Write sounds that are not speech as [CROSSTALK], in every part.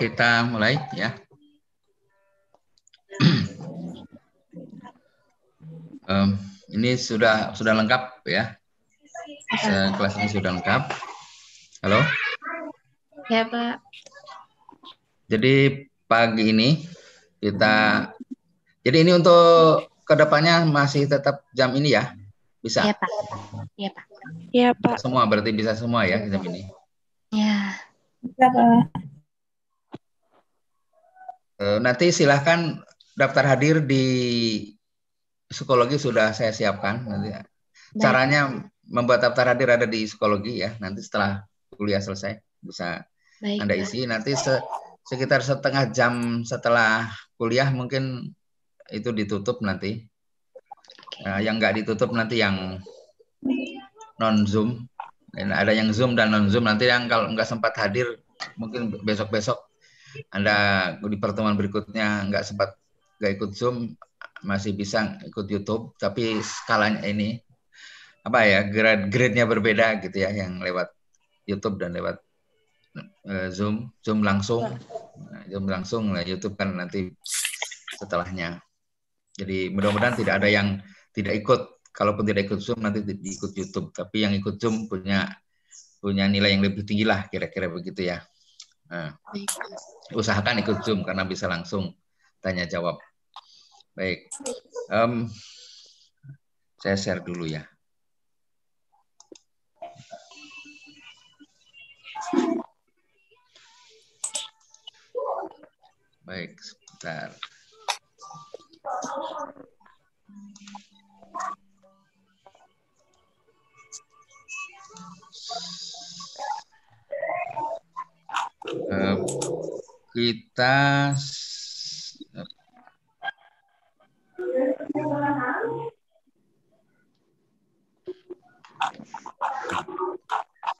kita mulai ya. um, [CLEARS THROAT] ini sudah sudah lengkap ya. Kelas ini sudah lengkap. Halo. Ya Pak. Jadi pagi ini kita jadi ini untuk kedepannya masih tetap jam ini ya bisa. Iya Pak. Iya Pak. Iya Pak. Semua berarti bisa semua ya jam ini. Iya. Bisa ya, Pak. Eh, nanti silahkan daftar hadir di psikologi sudah saya siapkan nanti caranya membuat daftar hadir ada di psikologi ya nanti setelah kuliah selesai bisa Baik, anda isi nanti se sekitar setengah jam setelah kuliah mungkin itu ditutup nanti uh, yang nggak ditutup nanti yang non zoom ada yang zoom dan non zoom nanti yang kalau nggak sempat hadir mungkin besok besok anda di pertemuan berikutnya nggak sempat nggak ikut Zoom, masih bisa ikut YouTube, tapi skalanya ini apa ya grade grade-nya berbeda gitu ya yang lewat YouTube dan lewat eh, Zoom, Zoom langsung, nah, Zoom langsung lah YouTube kan nanti setelahnya. Jadi mudah-mudahan tidak ada yang tidak ikut. Kalaupun tidak ikut Zoom nanti ikut YouTube. Tapi yang ikut Zoom punya punya nilai yang lebih tinggi lah kira-kira begitu ya. Nah, usahakan ikut Zoom karena bisa langsung tanya jawab. Baik, um, saya share dulu ya. Baik, sebentar. Thank you kita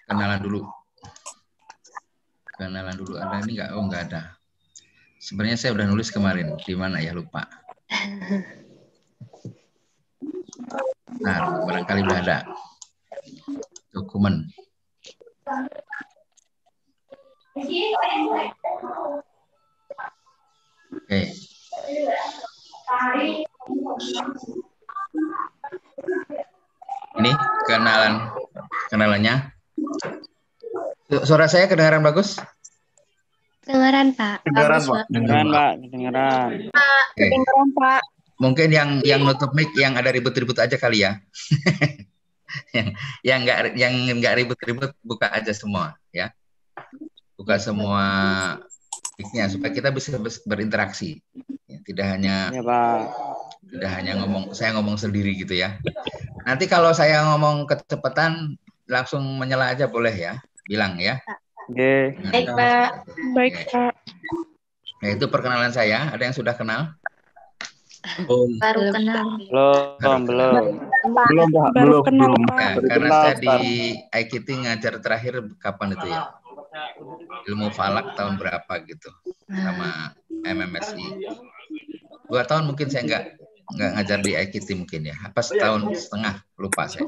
kenalan dulu kenalan dulu ada ini nggak oh nggak ada sebenarnya saya udah nulis kemarin di mana ya lupa nah barangkali udah ada dokumen Oke. Ini kenalan kenalannya. Suara saya kedengaran bagus? Kedengaran, Pak. Kedengaran, Pak. Kedengaran, Pak. Kedengaran. Pak, kedengaran, Pak. Mungkin yang yang nutup mic yang ada ribut-ribut aja kali ya. [LAUGHS] yang yang enggak yang enggak ribut-ribut buka aja semua ya buka iya, semua mic-nya supaya kita bisa berinteraksi. Ya, tidak hanya ya, Pak. tidak hanya ngomong saya ngomong sendiri gitu ya. Nanti kalau saya ngomong kecepatan langsung menyela aja boleh ya, bilang ya. Oke. Nah, Baik, Pak. Baik, ya. Pak. nah, itu perkenalan saya. Ada yang sudah kenal? Belum. Baru kenal. Belum, belum. Belum, belum. Baru kenal, belum belum nah, karena saya di IKT ngajar terakhir kapan itu ya? ilmu falak tahun berapa gitu sama MMSI. Dua tahun mungkin saya nggak nggak ngajar di IKT mungkin ya. Apa setahun oh, iya. setengah lupa saya.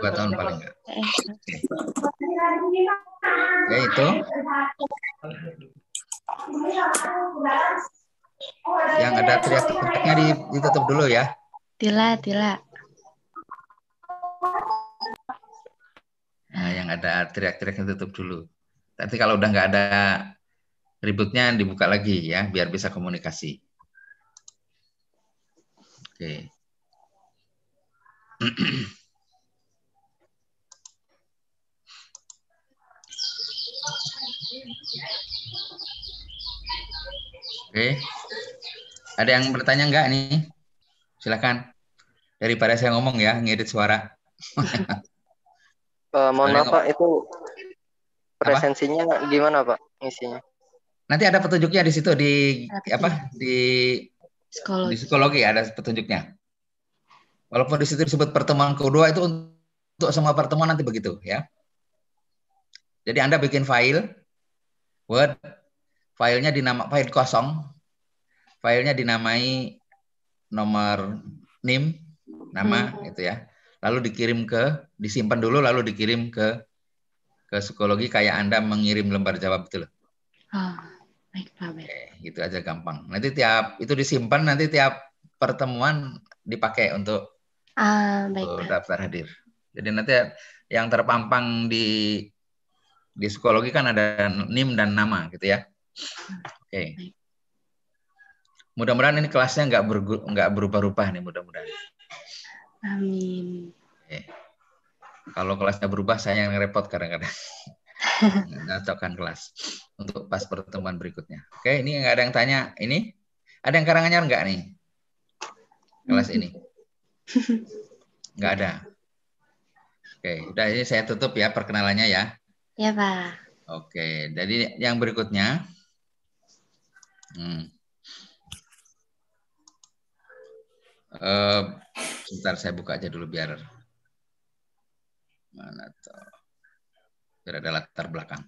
Dua tahun paling nggak. Okay. Ya itu. Yang ada teriak-teriaknya ditutup dulu ya. Tila, tila. Nah, yang ada teriak-teriaknya tutup dulu. nanti kalau udah nggak ada ributnya dibuka lagi ya, biar bisa komunikasi. Oke. Oke. Ada yang bertanya nggak nih? Silakan. Daripada saya ngomong ya, ngedit suara. [LAUGHS] Uh, mohon maaf Pak, itu presensinya apa? gimana Pak isinya? Nanti ada petunjuknya di situ di Arti. apa di psikologi. di psikologi ada petunjuknya. Walaupun di situ disebut pertemuan kedua itu untuk semua pertemuan nanti begitu ya. Jadi Anda bikin file Word, filenya dinama file kosong, filenya dinamai nomor NIM, nama hmm. itu ya lalu dikirim ke disimpan dulu lalu dikirim ke ke psikologi kayak Anda mengirim lembar jawab itu loh. Oh, baik Pak Oke, gitu aja gampang. Nanti tiap itu disimpan nanti tiap pertemuan dipakai untuk ah, untuk daftar hadir. Jadi nanti yang terpampang di di psikologi kan ada NIM dan nama gitu ya. Oke. Okay. Mudah-mudahan ini kelasnya nggak nggak berubah-ubah nih mudah-mudahan. Amin. Eh, Kalau kelasnya berubah, saya yang repot kadang-kadang. [LAUGHS] Cocokkan kelas untuk pas pertemuan berikutnya. Oke, ini nggak ada yang tanya. Ini ada yang karanganyar nggak nih kelas ini? Nggak ada. Oke, udah ini saya tutup ya perkenalannya ya. Iya, pak. Oke, jadi yang berikutnya. Hmm. Eh, sebentar saya buka aja dulu biar mana tuh biar ada latar belakang.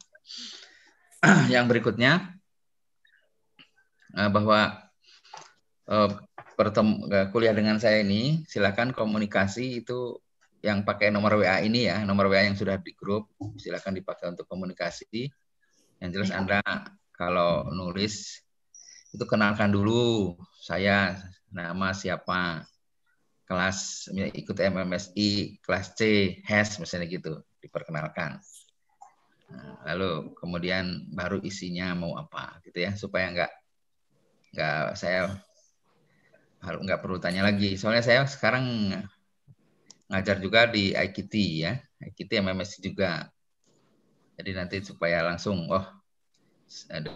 [CLEARS THROAT] Yang berikutnya eh, bahwa uh, kuliah dengan saya ini silakan komunikasi itu yang pakai nomor WA ini ya nomor WA yang sudah di grup silakan dipakai untuk komunikasi. Yang jelas ya. Anda kalau nulis itu kenalkan dulu saya nama siapa, kelas ikut MMSI, kelas C, HES misalnya gitu, diperkenalkan. Nah, lalu kemudian baru isinya mau apa gitu ya, supaya nggak nggak saya nggak perlu tanya lagi. Soalnya saya sekarang ngajar juga di IKT ya, IKT MMSI juga. Jadi nanti supaya langsung, oh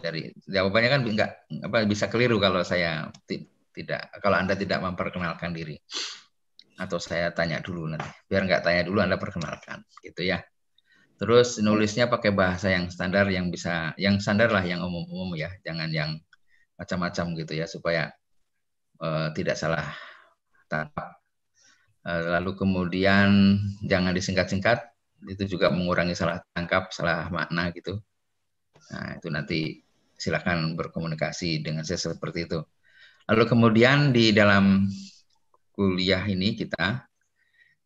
dari jawabannya kan nggak apa bisa keliru kalau saya tidak kalau Anda tidak memperkenalkan diri. Atau saya tanya dulu nanti. Biar nggak tanya dulu Anda perkenalkan gitu ya. Terus nulisnya pakai bahasa yang standar yang bisa yang standar lah yang umum-umum ya, jangan yang macam-macam gitu ya supaya uh, tidak salah tangkap. Uh, eh, lalu kemudian jangan disingkat-singkat, itu juga mengurangi salah tangkap, salah makna gitu. Nah, itu nanti silakan berkomunikasi dengan saya seperti itu. Lalu kemudian di dalam kuliah ini kita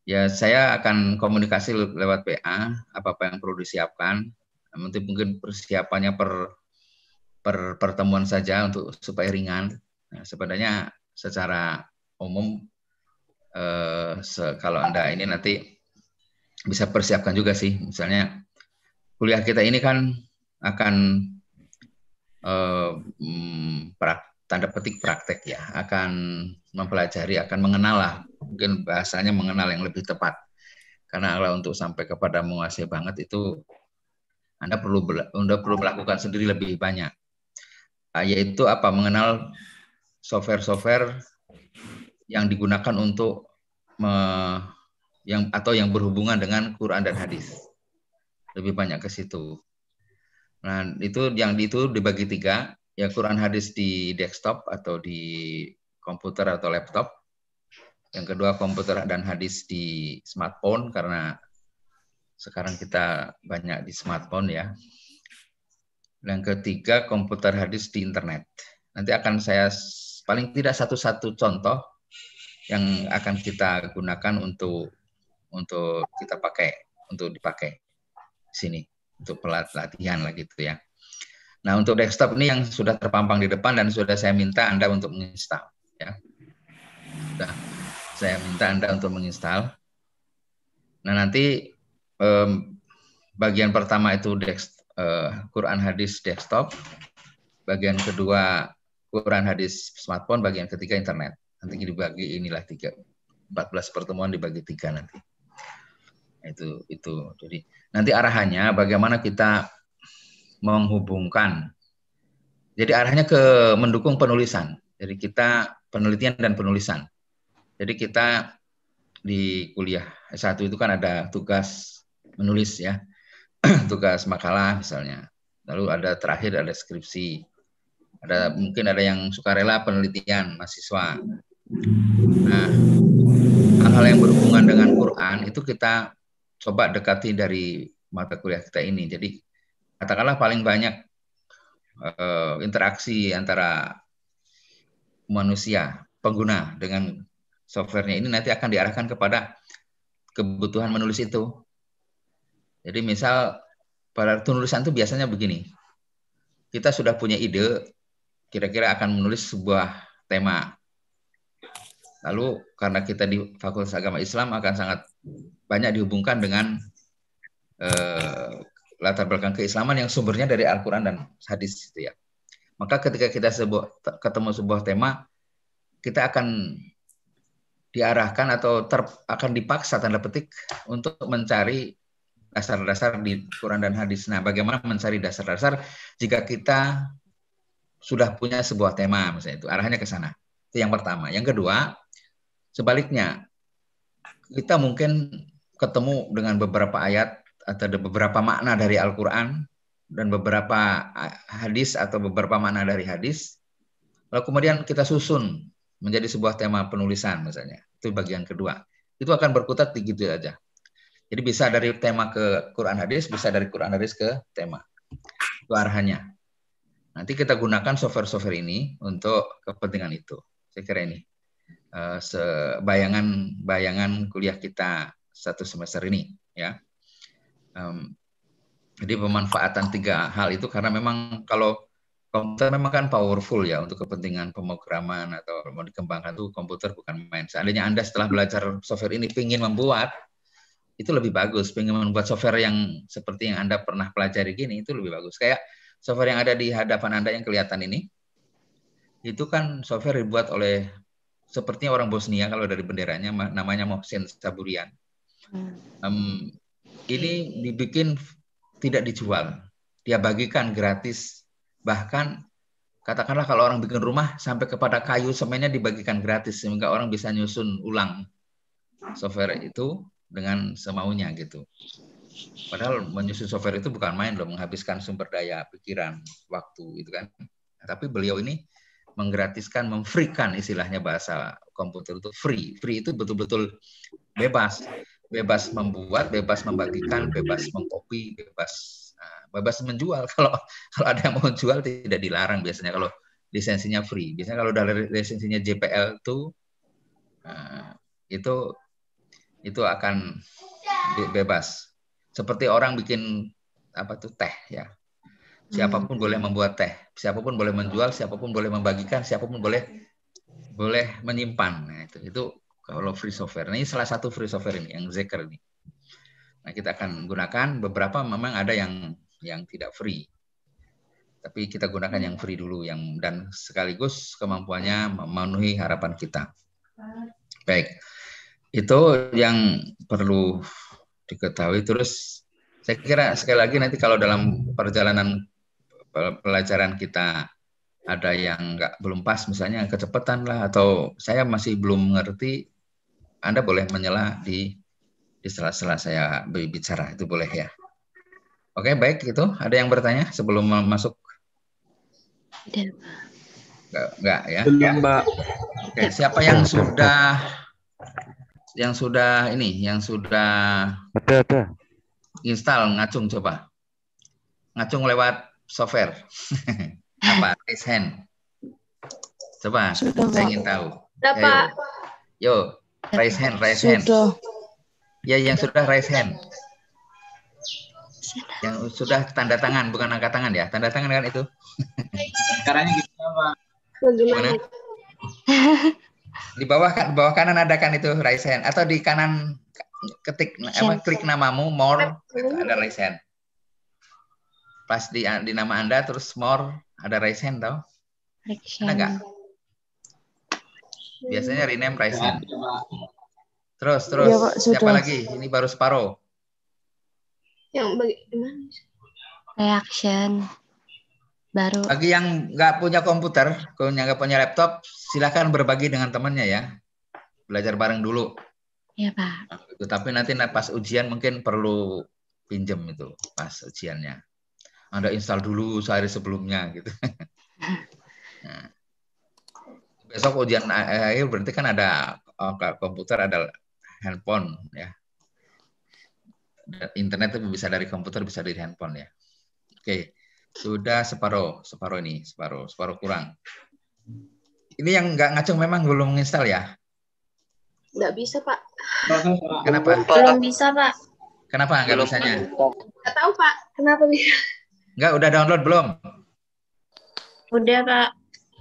ya saya akan komunikasi lewat PA apa apa yang perlu disiapkan. Nanti mungkin persiapannya per per pertemuan saja untuk supaya ringan. Nah, sebenarnya secara umum eh, se, kalau Anda ini nanti bisa persiapkan juga sih misalnya kuliah kita ini kan akan eh, hmm, tanda petik praktek ya akan mempelajari akan mengenal lah mungkin bahasanya mengenal yang lebih tepat karena kalau untuk sampai kepada menguasai banget itu anda perlu anda perlu melakukan sendiri lebih banyak ah, yaitu apa mengenal software-software yang digunakan untuk me, yang atau yang berhubungan dengan Quran dan hadis lebih banyak ke situ. Nah itu yang itu dibagi tiga ya Quran hadis di desktop atau di komputer atau laptop. Yang kedua komputer dan hadis di smartphone karena sekarang kita banyak di smartphone ya. yang ketiga komputer hadis di internet. Nanti akan saya paling tidak satu-satu contoh yang akan kita gunakan untuk untuk kita pakai untuk dipakai sini untuk pelatihan lah gitu ya. Nah, untuk desktop ini yang sudah terpampang di depan dan sudah saya minta Anda untuk menginstal. Ya. Sudah. Saya minta Anda untuk menginstal. Nah, nanti eh, bagian pertama itu desk, eh, Quran Hadis desktop, bagian kedua Quran Hadis smartphone, bagian ketiga internet. Nanti dibagi inilah tiga, 14 pertemuan dibagi tiga nanti. Itu itu. Jadi nanti arahannya bagaimana kita menghubungkan. Jadi arahnya ke mendukung penulisan. Jadi kita penelitian dan penulisan. Jadi kita di kuliah S1 itu kan ada tugas menulis ya. [CLEARS THROAT] tugas makalah misalnya. Lalu ada terakhir ada skripsi. Ada mungkin ada yang sukarela penelitian mahasiswa. Nah, hal-hal yang berhubungan dengan Quran itu kita coba dekati dari mata kuliah kita ini. Jadi katakanlah paling banyak uh, interaksi antara manusia pengguna dengan softwarenya ini nanti akan diarahkan kepada kebutuhan menulis itu. Jadi misal pada penulisan itu biasanya begini. Kita sudah punya ide kira-kira akan menulis sebuah tema. Lalu karena kita di Fakultas Agama Islam akan sangat banyak dihubungkan dengan eh, latar belakang keislaman yang sumbernya dari Al-Quran dan hadis itu ya. Maka ketika kita sebuah, ketemu sebuah tema, kita akan diarahkan atau ter, akan dipaksa tanda petik untuk mencari dasar-dasar di Quran dan hadis. Nah, bagaimana mencari dasar-dasar jika kita sudah punya sebuah tema misalnya itu arahnya ke sana. Itu yang pertama. Yang kedua, sebaliknya kita mungkin ketemu dengan beberapa ayat atau ada beberapa makna dari Al-Quran dan beberapa hadis atau beberapa makna dari hadis. Lalu kemudian kita susun menjadi sebuah tema penulisan misalnya. Itu bagian kedua. Itu akan berkutat di gitu aja. Jadi bisa dari tema ke Quran hadis, bisa dari Quran hadis ke tema. Itu arahannya. Nanti kita gunakan software-software ini untuk kepentingan itu. Saya kira ini eh, sebayangan bayangan-bayangan kuliah kita satu semester ini, ya. Um, jadi pemanfaatan tiga hal itu karena memang kalau komputer memang kan powerful ya untuk kepentingan pemrograman atau mau dikembangkan itu komputer bukan main. Seandainya Anda setelah belajar software ini ingin membuat itu lebih bagus. ingin membuat software yang seperti yang Anda pernah pelajari gini itu lebih bagus. Kayak software yang ada di hadapan Anda yang kelihatan ini itu kan software dibuat oleh sepertinya orang Bosnia kalau dari benderanya namanya Mohsen Saburian. Um, ini dibikin tidak dijual. Dia bagikan gratis. Bahkan katakanlah kalau orang bikin rumah sampai kepada kayu semennya dibagikan gratis sehingga orang bisa nyusun ulang software itu dengan semaunya gitu. Padahal menyusun software itu bukan main loh, menghabiskan sumber daya, pikiran, waktu itu kan. Nah, tapi beliau ini menggratiskan, memfreekan istilahnya bahasa komputer itu free. Free itu betul-betul bebas bebas membuat, bebas membagikan, bebas mengkopi, bebas nah, bebas menjual. [LAUGHS] Kalau kalau ada yang mau jual tidak dilarang biasanya kalau lisensinya free. Biasanya kalau udah lisensinya JPL tuh nah, itu itu akan bebas. Seperti orang bikin apa tuh teh ya. Siapapun hmm. boleh membuat teh, siapapun boleh menjual, siapapun boleh membagikan, siapapun boleh boleh menyimpan. Nah, itu itu kalau free software. ini salah satu free software ini yang Zeker ini. Nah, kita akan gunakan beberapa memang ada yang yang tidak free. Tapi kita gunakan yang free dulu yang dan sekaligus kemampuannya memenuhi harapan kita. Baik. Itu yang perlu diketahui terus saya kira sekali lagi nanti kalau dalam perjalanan pelajaran kita ada yang nggak belum pas misalnya kecepatan lah atau saya masih belum mengerti anda boleh menyela di di sela-sela saya berbicara itu boleh ya. Oke, baik itu. Ada yang bertanya sebelum masuk? Enggak, enggak ya. Belum, Mbak. Oke, siapa yang sudah yang sudah ini, yang sudah ada ada. Install ngacung coba. Ngacung lewat software. [LAUGHS] Apa? Raise hand. Coba, sudah, saya ingin tahu. Sudah, Pak. Yo, Raise hand, raise hand. Ya, yang sudah raise hand. Yang sudah tanda tangan, bukan angkat tangan ya. Tanda tangan kan itu. [LAUGHS] Caranya gitu apa? [LAUGHS] Di bawah kan, bawah kanan ada kan itu raise hand atau di kanan ketik apa klik namamu more ada raise hand. Pas di, di nama Anda terus more ada raise hand tau? Ada enggak? Biasanya rename price -nya. Iya, iya, terus iya, terus. Ya, Pak, Siapa lagi? Ini baru separuh. Yang bagaimana? Reaction. Baru. Bagi yang nggak punya komputer, kalau nggak punya laptop, silahkan berbagi dengan temannya ya. Belajar bareng dulu. Iya Pak. Tapi nanti pas ujian mungkin perlu pinjem itu pas ujiannya. Anda install dulu sehari sebelumnya gitu. nah. [LAUGHS] besok ujian akhir berarti kan ada eh, komputer ada handphone ya internet itu bisa dari komputer bisa dari handphone ya oke sudah separuh separuh ini separuh separuh kurang ini yang nggak ngacung memang belum install ya nggak bisa pak kenapa belum bisa pak kenapa nggak bisanya nggak tahu pak kenapa bisa nggak udah download belum udah pak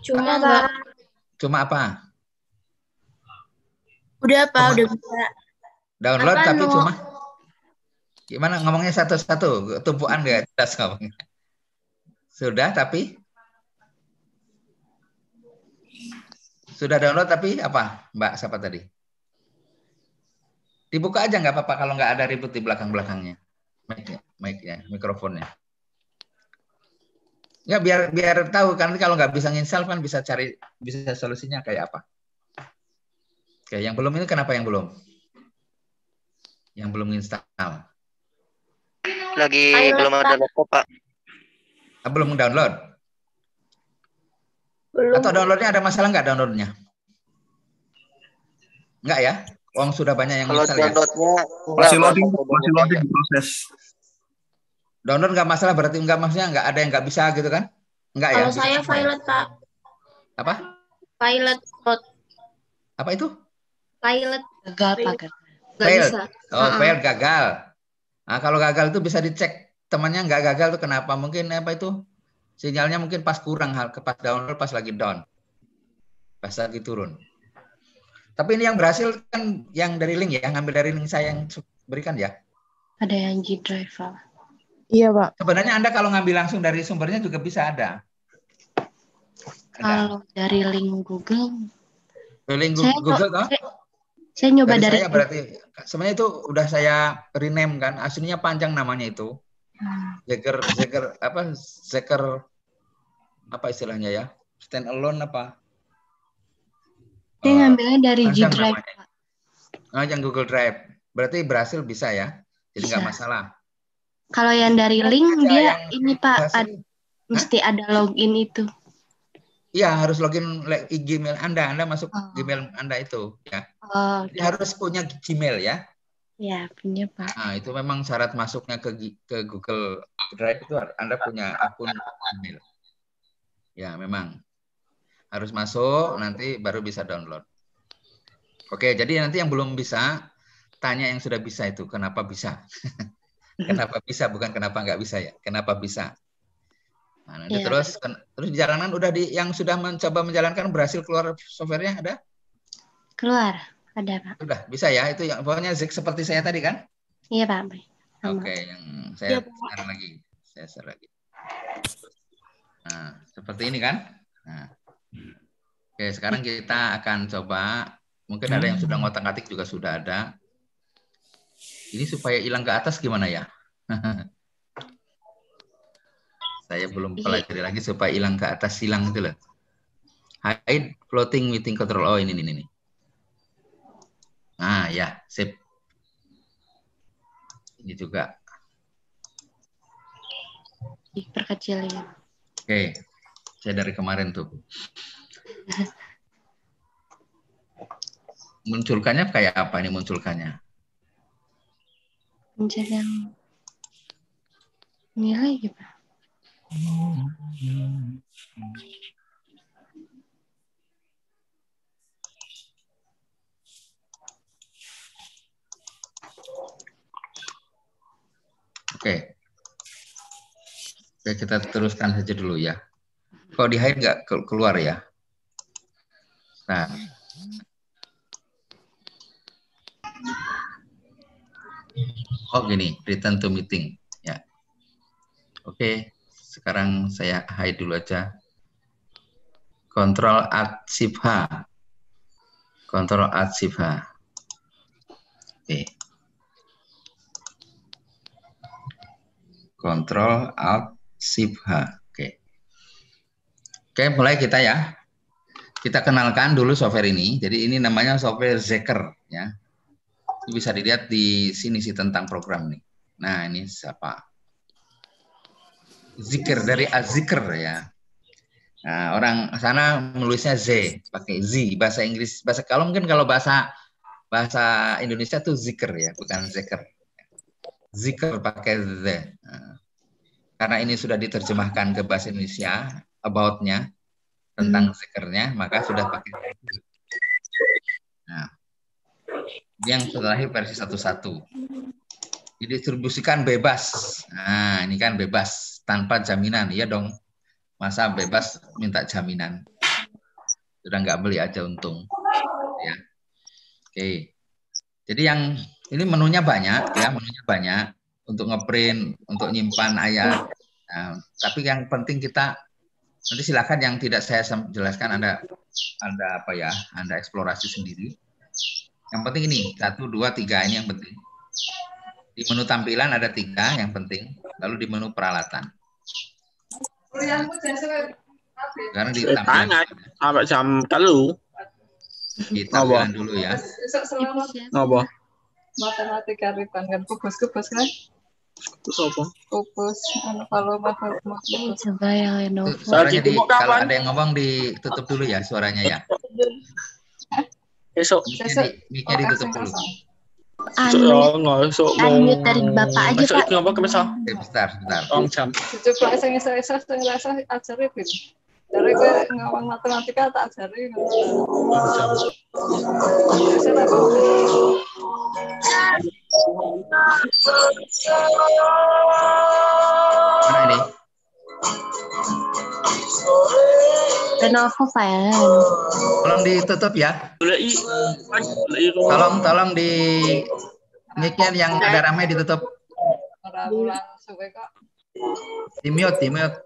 cuma pak Cuma apa? Udah apa, cuma udah bisa. Download apa, tapi no? cuma gimana ngomongnya satu-satu tumpuan gak jelas ngomongnya. Sudah tapi sudah download tapi apa Mbak siapa tadi? Dibuka aja nggak apa-apa kalau nggak ada ribut di belakang-belakangnya. Mic-nya, mic-nya, mikrofonnya. Ya biar biar tahu kan kalau nggak bisa nginstal kan bisa cari bisa solusinya kayak apa. Oke, yang belum ini kenapa yang belum? Yang belum install. Lagi belum ada laptop, Pak. Ah, belum download. Belum. Atau downloadnya ada masalah nggak downloadnya? Nggak ya? Uang sudah banyak yang kalau install ya? Masih loading, masih loading proses. Download nggak masalah berarti nggak maksudnya nggak ada yang nggak bisa gitu kan? Nggak ya? Kalau saya pilot pak. Apa? Pilot Apa itu? Pilot gagal pak. Nggak bisa. Oh, uh huh pilot gagal. Nah, kalau gagal itu bisa dicek temannya nggak gagal tuh kenapa? Mungkin apa itu? Sinyalnya mungkin pas kurang hal pas download pas lagi down. Pas lagi turun. Tapi ini yang berhasil kan yang dari link ya, ngambil dari link saya yang berikan ya. Ada yang G Drive, Pak. Iya, Pak. Sebenarnya Anda kalau ngambil langsung dari sumbernya juga bisa ada. ada. Kalau dari link Google. link saya Google, kok? Saya, saya nyoba dari, dari saya berarti sebenarnya itu udah saya rename kan, aslinya panjang namanya itu. Hmm. Zeker apa Zeker apa istilahnya ya? Stand alone apa? Saya uh, ngambilnya dari G Drive. Namanya. Oh, yang Google Drive. Berarti berhasil bisa ya. Jadi nggak masalah. Kalau yang hmm. dari link dia ini Pak ad, mesti ada login itu. Iya, harus login Gmail Anda. Anda masuk oh. Gmail Anda itu ya. Oh, harus punya Gmail ya. Ya, punya Pak. Nah, itu memang syarat masuknya ke ke Google Drive itu Anda punya akun Gmail. Ya, memang. Harus masuk nanti baru bisa download. Oke, jadi nanti yang belum bisa tanya yang sudah bisa itu kenapa bisa. [LAUGHS] [LAUGHS] Kenapa bisa? Bukan kenapa nggak bisa ya? Kenapa bisa? Nah, nanti yeah. terus terus di jalanan udah di yang sudah mencoba menjalankan berhasil keluar softwarenya ada? Keluar, ada pak. Udah bisa ya itu yang pokoknya Zik seperti saya tadi kan? Iya pak. Oke, okay, yang saya yeah, share lagi, saya share lagi. Nah, seperti ini kan? Nah. Oke, sekarang kita akan coba mungkin ada yang sudah ngotak ngatik juga sudah ada. Ini supaya hilang ke atas gimana ya? [LAUGHS] Saya belum iya. pelajari lagi supaya hilang ke atas hilang itu loh. Hide floating meeting control. Oh ini ini ini. Nah ya, sip. Ini juga. Diperkecil ya. Oke, okay. saya dari kemarin tuh. [LAUGHS] munculkannya kayak apa nih munculkannya? yang nilai gitu Oke. Oke, kita teruskan saja dulu ya. Kalau di hide nggak keluar ya? Nah oh gini return to meeting ya oke okay, sekarang saya hide dulu aja Control alt shift h Control alt shift h oke okay. control alt shift h oke okay. oke mulai kita ya kita kenalkan dulu software ini. Jadi ini namanya software Zeker ya bisa dilihat di sini sih tentang program nih. Nah, ini siapa? Zikir dari azikir ya. Nah, orang sana menulisnya Z, pakai Z bahasa Inggris. Bahasa kalau mungkin kalau bahasa bahasa Indonesia tuh zikir ya, bukan zikir. Zikir pakai Z. Nah, karena ini sudah diterjemahkan ke bahasa Indonesia aboutnya tentang hmm. zikirnya, maka sudah pakai Z. Nah, yang setelahnya versi 11. Didistribusikan bebas. Nah, ini kan bebas tanpa jaminan, ya dong. Masa bebas minta jaminan. Sudah nggak beli aja untung. Ya. Oke. Jadi yang ini menunya banyak ya, menunya banyak untuk ngeprint, untuk nyimpan ayat. Nah, tapi yang penting kita nanti silakan yang tidak saya jelaskan Anda Anda apa ya, Anda eksplorasi sendiri yang penting ini satu, dua, tiga ini yang penting. Di menu tampilan ada tiga yang penting, lalu di menu peralatan. Sekarang di tampilan. jam telu? kita tampilan dulu ya. Apa? Matematika riban kan kubus fokus kan? Fokus, apa? Kubus kalau matematika kubus. Coba yang Suaranya di, kalau kan? ada yang ngomong ditutup dulu ya suaranya ya. [LAUGHS] Besok. Besok. Mikir itu sepuluh. Anu, esok oh, anu, mau dari bapak aja esok, pak. Esok ke besok? Bentar, bentar. Om jam. Coba saya esok esok saya rasa ajari bin. Dari gue ngomong matematika tak ajari. Saya Mana ini? Lenovo fan? Tolong ditutup ya. Tolong tolong di mikir yang ada ramai ditutup. Di mute, di mute.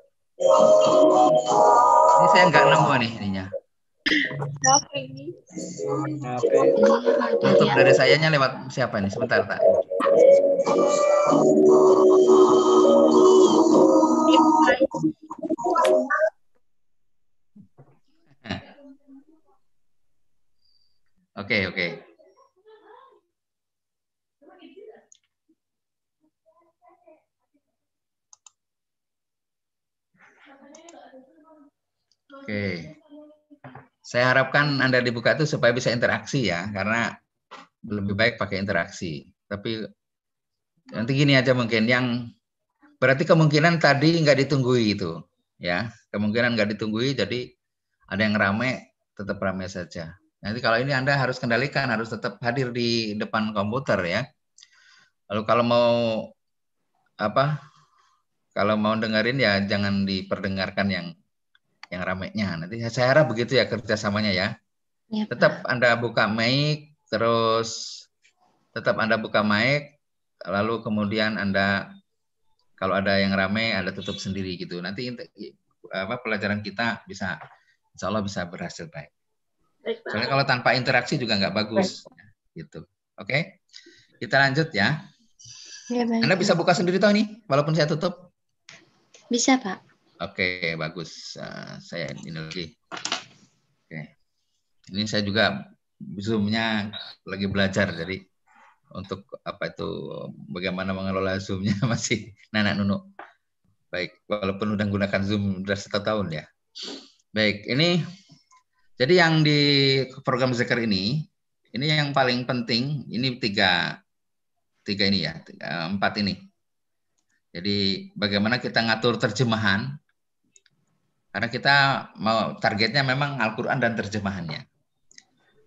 Ini saya nggak nemu nih ininya. Tutup dari sayanya lewat siapa nih? Sebentar, tak. [LAUGHS] Oke, okay, oke. Okay. Oke. Okay. Saya harapkan Anda dibuka itu supaya bisa interaksi ya, karena lebih baik pakai interaksi. Tapi nanti gini aja mungkin yang berarti kemungkinan tadi nggak ditunggui itu ya kemungkinan nggak ditunggui jadi ada yang rame tetap rame saja nanti kalau ini anda harus kendalikan harus tetap hadir di depan komputer ya lalu kalau mau apa kalau mau dengerin ya jangan diperdengarkan yang yang ramenya nanti saya harap begitu ya kerjasamanya ya, ya tetap anda buka mic terus tetap anda buka mic lalu kemudian Anda kalau ada yang ramai Anda tutup sendiri gitu. Nanti apa pelajaran kita bisa insya Allah bisa berhasil baik. baik Soalnya kalau tanpa interaksi juga nggak bagus. Baik. Gitu. Oke. Okay? Kita lanjut ya. ya baik. Anda bisa buka sendiri tahu ini walaupun saya tutup? Bisa, Pak. Oke, okay, bagus. Uh, saya ini lagi. Oke. Okay. Ini saya juga zoomnya lagi belajar jadi untuk apa itu bagaimana mengelola Zoom-nya [LAUGHS] masih nanak Nunu. Baik, walaupun udah menggunakan Zoom sudah satu tahun ya. Baik, ini jadi yang di program Zeker ini, ini yang paling penting, ini tiga, tiga ini ya, tiga, empat ini. Jadi bagaimana kita ngatur terjemahan, karena kita mau targetnya memang Al-Quran dan terjemahannya.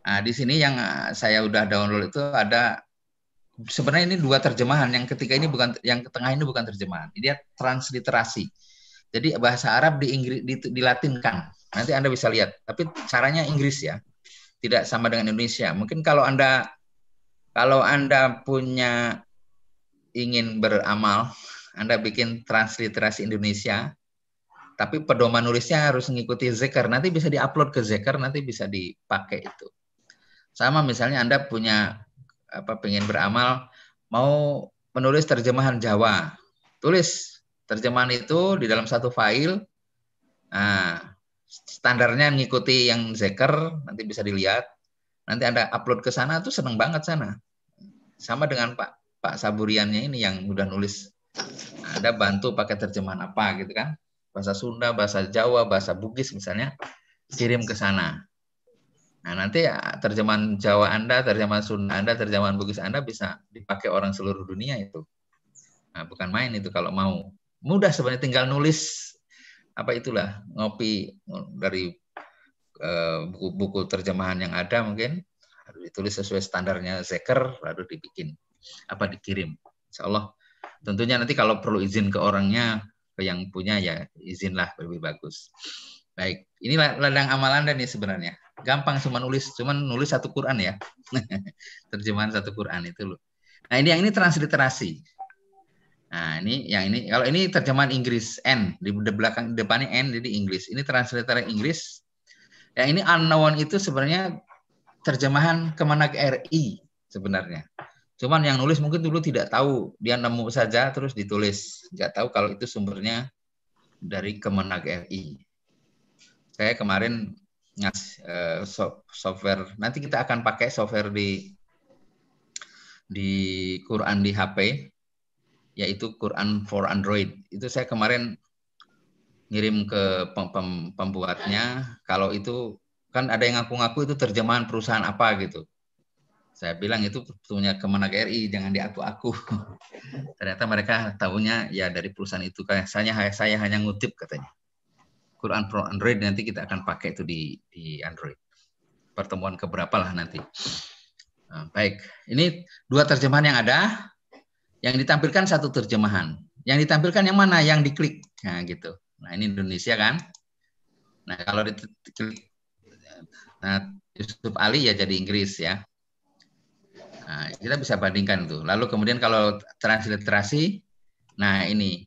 Nah, di sini yang ah, saya udah download itu ada sebenarnya ini dua terjemahan. Yang ketiga ini bukan yang tengah ini bukan terjemahan. Ini transliterasi. Jadi bahasa Arab di Inggris di, dilatinkan. Nanti Anda bisa lihat. Tapi caranya Inggris ya. Tidak sama dengan Indonesia. Mungkin kalau Anda kalau Anda punya ingin beramal, Anda bikin transliterasi Indonesia, tapi pedoman nulisnya harus mengikuti Zeker. Nanti bisa diupload ke Zeker, nanti bisa dipakai itu. Sama misalnya Anda punya apa pengen beramal mau menulis terjemahan Jawa. Tulis terjemahan itu di dalam satu file. Nah, standarnya mengikuti yang Zeker, nanti bisa dilihat. Nanti Anda upload ke sana tuh seneng banget sana. Sama dengan Pak Pak Saburiannya ini yang udah nulis. Nah, bantu pakai terjemahan apa gitu kan? Bahasa Sunda, bahasa Jawa, bahasa Bugis misalnya kirim ke sana. Nah, nanti ya terjemahan Jawa Anda, terjemahan Sunda Anda, terjemahan Bugis Anda bisa dipakai orang seluruh dunia itu. Nah, bukan main itu kalau mau. Mudah sebenarnya tinggal nulis apa itulah, ngopi dari buku-buku eh, terjemahan yang ada mungkin harus ditulis sesuai standarnya seker lalu dibikin apa dikirim. Insya Allah tentunya nanti kalau perlu izin ke orangnya ke yang punya ya izinlah lebih bagus. Baik, ini ladang amalan dan ini sebenarnya gampang cuma nulis, cuma nulis satu Quran ya. [LAUGHS] Terjemahan satu Quran itu loh. Nah, ini yang ini transliterasi. Nah, ini yang ini kalau ini terjemahan Inggris N di belakang depannya N jadi Inggris. Ini transliterasi Inggris. Yang ini unknown itu sebenarnya terjemahan kemana ke RI sebenarnya. Cuman yang nulis mungkin dulu tidak tahu, dia nemu saja terus ditulis. Nggak tahu kalau itu sumbernya dari Kemenag RI. Saya kemarin ngas uh, eh, software nanti kita akan pakai software di di Quran di HP yaitu Quran for Android itu saya kemarin ngirim ke pem pem pembuatnya kalau itu kan ada yang ngaku-ngaku itu terjemahan perusahaan apa gitu saya bilang itu punya Kemenag RI jangan diaku aku [LAUGHS] ternyata mereka tahunya ya dari perusahaan itu kayak saya saya hanya ngutip katanya Quran Pro Android nanti kita akan pakai itu di di Android. Pertemuan keberapa lah nanti. Nah, baik, ini dua terjemahan yang ada. Yang ditampilkan satu terjemahan. Yang ditampilkan yang mana? Yang diklik. Nah, gitu. Nah, ini Indonesia kan. Nah, kalau diklik nah, Yusuf Ali ya jadi Inggris ya. Nah, kita bisa bandingkan tuh. Lalu kemudian kalau transliterasi, nah ini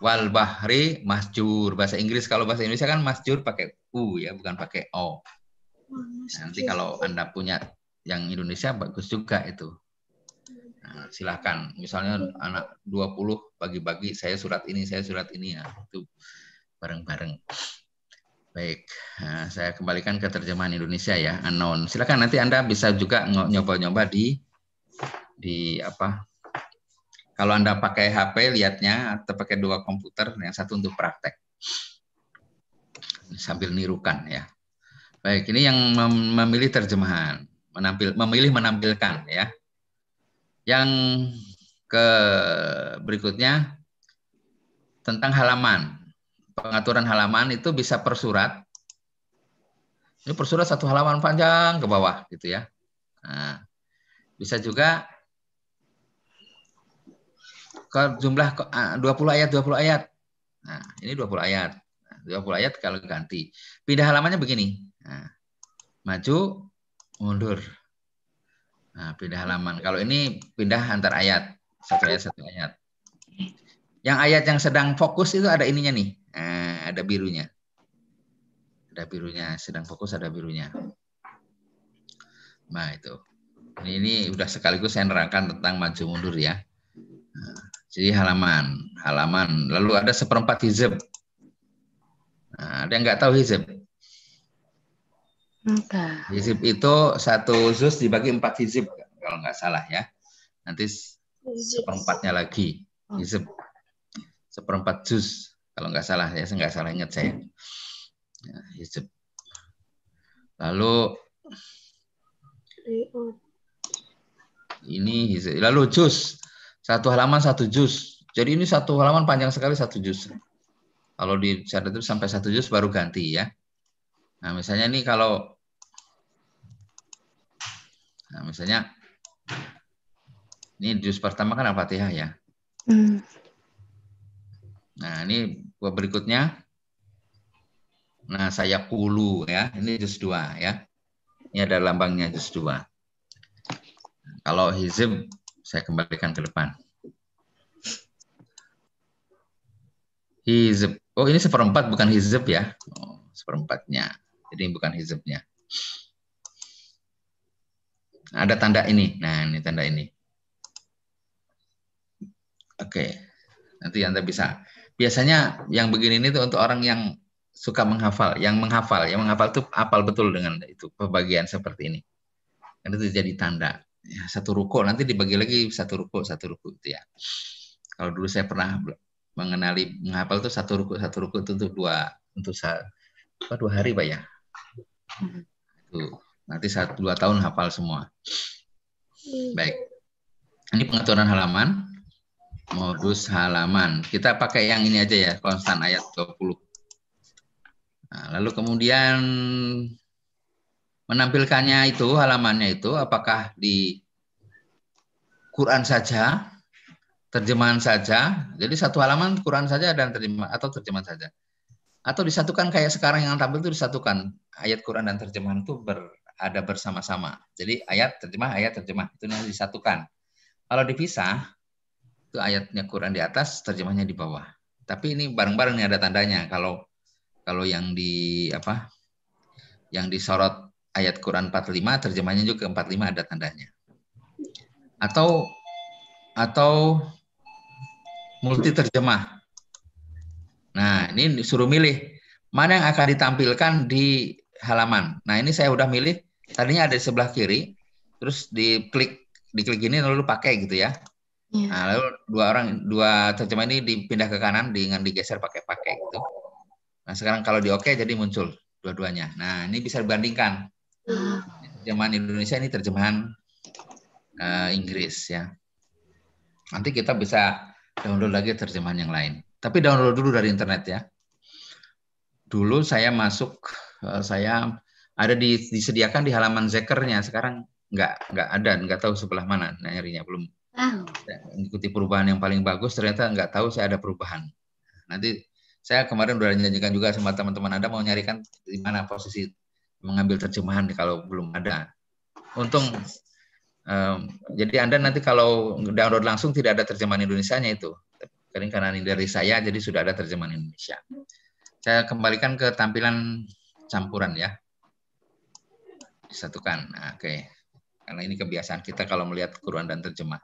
wal bahri masjur bahasa Inggris kalau bahasa Indonesia kan masjur pakai u ya bukan pakai o nanti kalau anda punya yang Indonesia bagus juga itu nah, silahkan misalnya anak 20 bagi-bagi saya surat ini saya surat ini ya itu bareng-bareng baik nah, saya kembalikan ke terjemahan Indonesia ya anon silahkan nanti anda bisa juga nyoba-nyoba di di apa kalau Anda pakai HP, lihatnya atau pakai dua komputer, yang satu untuk praktek. Sambil nirukan ya. Baik, ini yang memilih terjemahan, menampil, memilih menampilkan ya. Yang ke berikutnya tentang halaman. Pengaturan halaman itu bisa per surat. Ini per surat satu halaman panjang ke bawah gitu ya. Nah, bisa juga jumlah 20 ah, ayat 20 ayat. Nah, ini 20 ayat. 20 nah, ayat kalau ganti. Pindah halamannya begini. Nah, maju, mundur. Nah, pindah halaman. Kalau ini pindah antar ayat. Satu ayat, satu ayat. Yang ayat yang sedang fokus itu ada ininya nih. Nah, ada birunya. Ada birunya. Sedang fokus ada birunya. Nah, itu. Ini, ini udah sekaligus saya nerangkan tentang maju mundur ya. Nah. Jadi halaman, halaman. Lalu ada seperempat hizib. Nah, ada yang nggak tahu hizib? Enggak. Hizib itu satu usus dibagi empat hizib kalau nggak salah ya. Nanti seperempatnya lagi oh. hizib seperempat juz kalau nggak salah ya, nggak salah ingat saya. Ya, hizib. Lalu ini hizib. Lalu juz satu halaman satu juz. Jadi ini satu halaman panjang sekali satu juz. Kalau di syarat itu sampai satu juz baru ganti ya. Nah misalnya ini kalau Nah, misalnya ini juz pertama kan Al-Fatihah ya. Hmm. Nah, ini berikutnya. Nah, saya kulu ya. Ini juz dua ya. Ini ada lambangnya juz dua. Kalau hizib saya kembalikan ke depan. Hizb. Oh, ini seperempat bukan hizb ya. Oh, seperempatnya. Jadi bukan hizbnya. ada tanda ini. Nah, ini tanda ini. Oke. Nanti Anda bisa. Biasanya yang begini itu untuk orang yang suka menghafal, yang menghafal, yang menghafal itu apal betul dengan itu pembagian seperti ini. Dan itu jadi tanda ya, satu ruko nanti dibagi lagi satu ruko satu ruko gitu ya kalau dulu saya pernah mengenali menghafal itu satu ruko satu ruko itu untuk dua untuk apa, dua hari pak ya itu nanti satu dua tahun hafal semua baik ini pengaturan halaman modus halaman kita pakai yang ini aja ya konstan ayat 20 nah, lalu kemudian menampilkannya itu halamannya itu apakah di Quran saja, terjemahan saja. Jadi satu halaman Quran saja dan terjemah atau terjemahan saja. Atau disatukan kayak sekarang yang tampil itu disatukan ayat Quran dan terjemahan itu ber, ada bersama-sama. Jadi ayat terjemah, ayat terjemah itu nanti disatukan. Kalau dipisah itu ayatnya Quran di atas, terjemahnya di bawah. Tapi ini bareng-bareng ada tandanya. Kalau kalau yang di apa? Yang disorot ayat Quran 45 terjemahnya juga 45 ada tandanya. Atau atau multi terjemah. Nah, ini disuruh milih mana yang akan ditampilkan di halaman. Nah, ini saya udah milih. Tadinya ada di sebelah kiri, terus diklik diklik ini lalu pakai gitu ya. ya. Nah, lalu dua orang dua terjemah ini dipindah ke kanan dengan digeser pakai pakai gitu. Nah, sekarang kalau di oke jadi muncul dua-duanya. Nah, ini bisa dibandingkan. Terjemahan Indonesia ini terjemahan uh, Inggris ya. Nanti kita bisa download lagi terjemahan yang lain. Tapi download dulu dari internet ya. Dulu saya masuk, uh, saya ada di, disediakan di halaman zekernya. Sekarang nggak nggak ada, nggak tahu sebelah mana nah, nyarinya belum. Wow. Ah. Ikuti perubahan yang paling bagus. Ternyata nggak tahu saya ada perubahan. Nanti saya kemarin udah janjikan juga sama teman-teman ada mau nyarikan di mana posisi mengambil terjemahan kalau belum ada. Untung um, jadi Anda nanti kalau download langsung tidak ada terjemahan Indonesianya itu. Kering karena ini dari saya jadi sudah ada terjemahan Indonesia. Saya kembalikan ke tampilan campuran ya. Disatukan. Nah, oke. Okay. Karena ini kebiasaan kita kalau melihat Quran dan terjemah.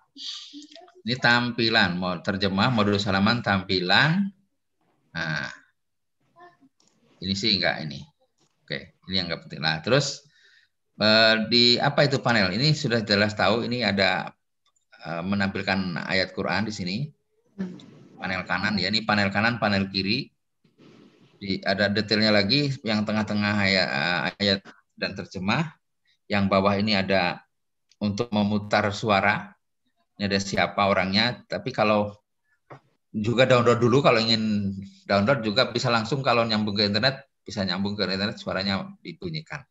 Ini tampilan, mau terjemah, modul salaman tampilan. Nah, ini sih enggak ini. Ini yang nggak penting. Nah, terus eh, di apa itu panel? Ini sudah jelas tahu ini ada eh, menampilkan ayat Quran di sini. Panel kanan ya, ini panel kanan, panel kiri. Di, ada detailnya lagi yang tengah-tengah ayat, eh, ayat dan terjemah. Yang bawah ini ada untuk memutar suara. Ini ada siapa orangnya, tapi kalau juga download dulu kalau ingin download juga bisa langsung kalau nyambung ke internet bisa nyambung ke internet suaranya dibunyikan.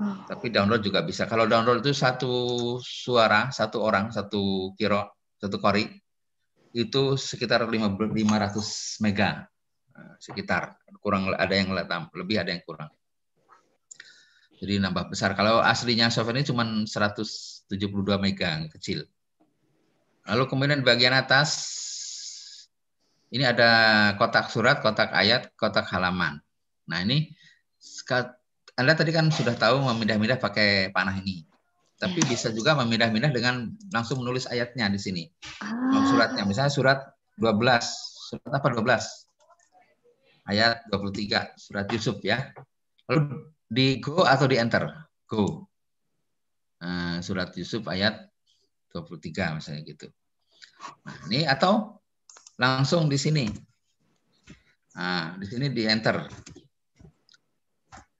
Oh. Tapi download juga bisa. Kalau download itu satu suara, satu orang, satu kiro, satu kori, itu sekitar 500 mega. Eh, sekitar. Kurang ada yang lebih, ada yang kurang. Jadi nambah besar. Kalau aslinya software ini cuma 172 mega, kecil. Lalu kemudian bagian atas, ini ada kotak surat, kotak ayat, kotak halaman. Nah ini Anda tadi kan sudah tahu memindah-mindah pakai panah ini, tapi iya. bisa juga memindah-mindah dengan langsung menulis ayatnya di sini, ah. suratnya. Misalnya surat 12, surat apa 12? Ayat 23, surat Yusuf ya. Lalu di go atau di enter? Go. Uh, surat Yusuf ayat 23 misalnya gitu. Nah, ini atau langsung di sini. Nah, di sini di enter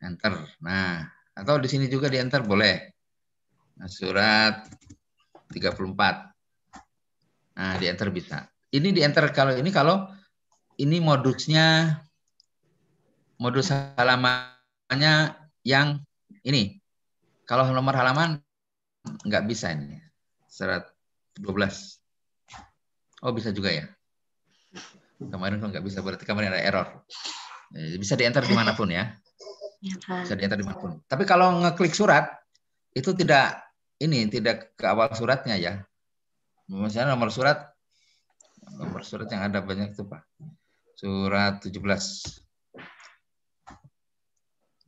enter. Nah, atau di sini juga di enter boleh. Nah, surat 34. Nah, di enter bisa. Ini di enter kalau ini kalau ini modusnya modus halamannya yang ini. Kalau nomor halaman nggak bisa ini. Surat 12. Oh, bisa juga ya. Kemarin kok nggak bisa berarti kemarin ada error. Bisa di enter dimanapun ya ya, bisa diantar dimanapun. Tapi kalau ngeklik surat itu tidak ini tidak ke awal suratnya ya. Misalnya nomor surat nomor surat yang ada banyak itu Pak. Surat 17.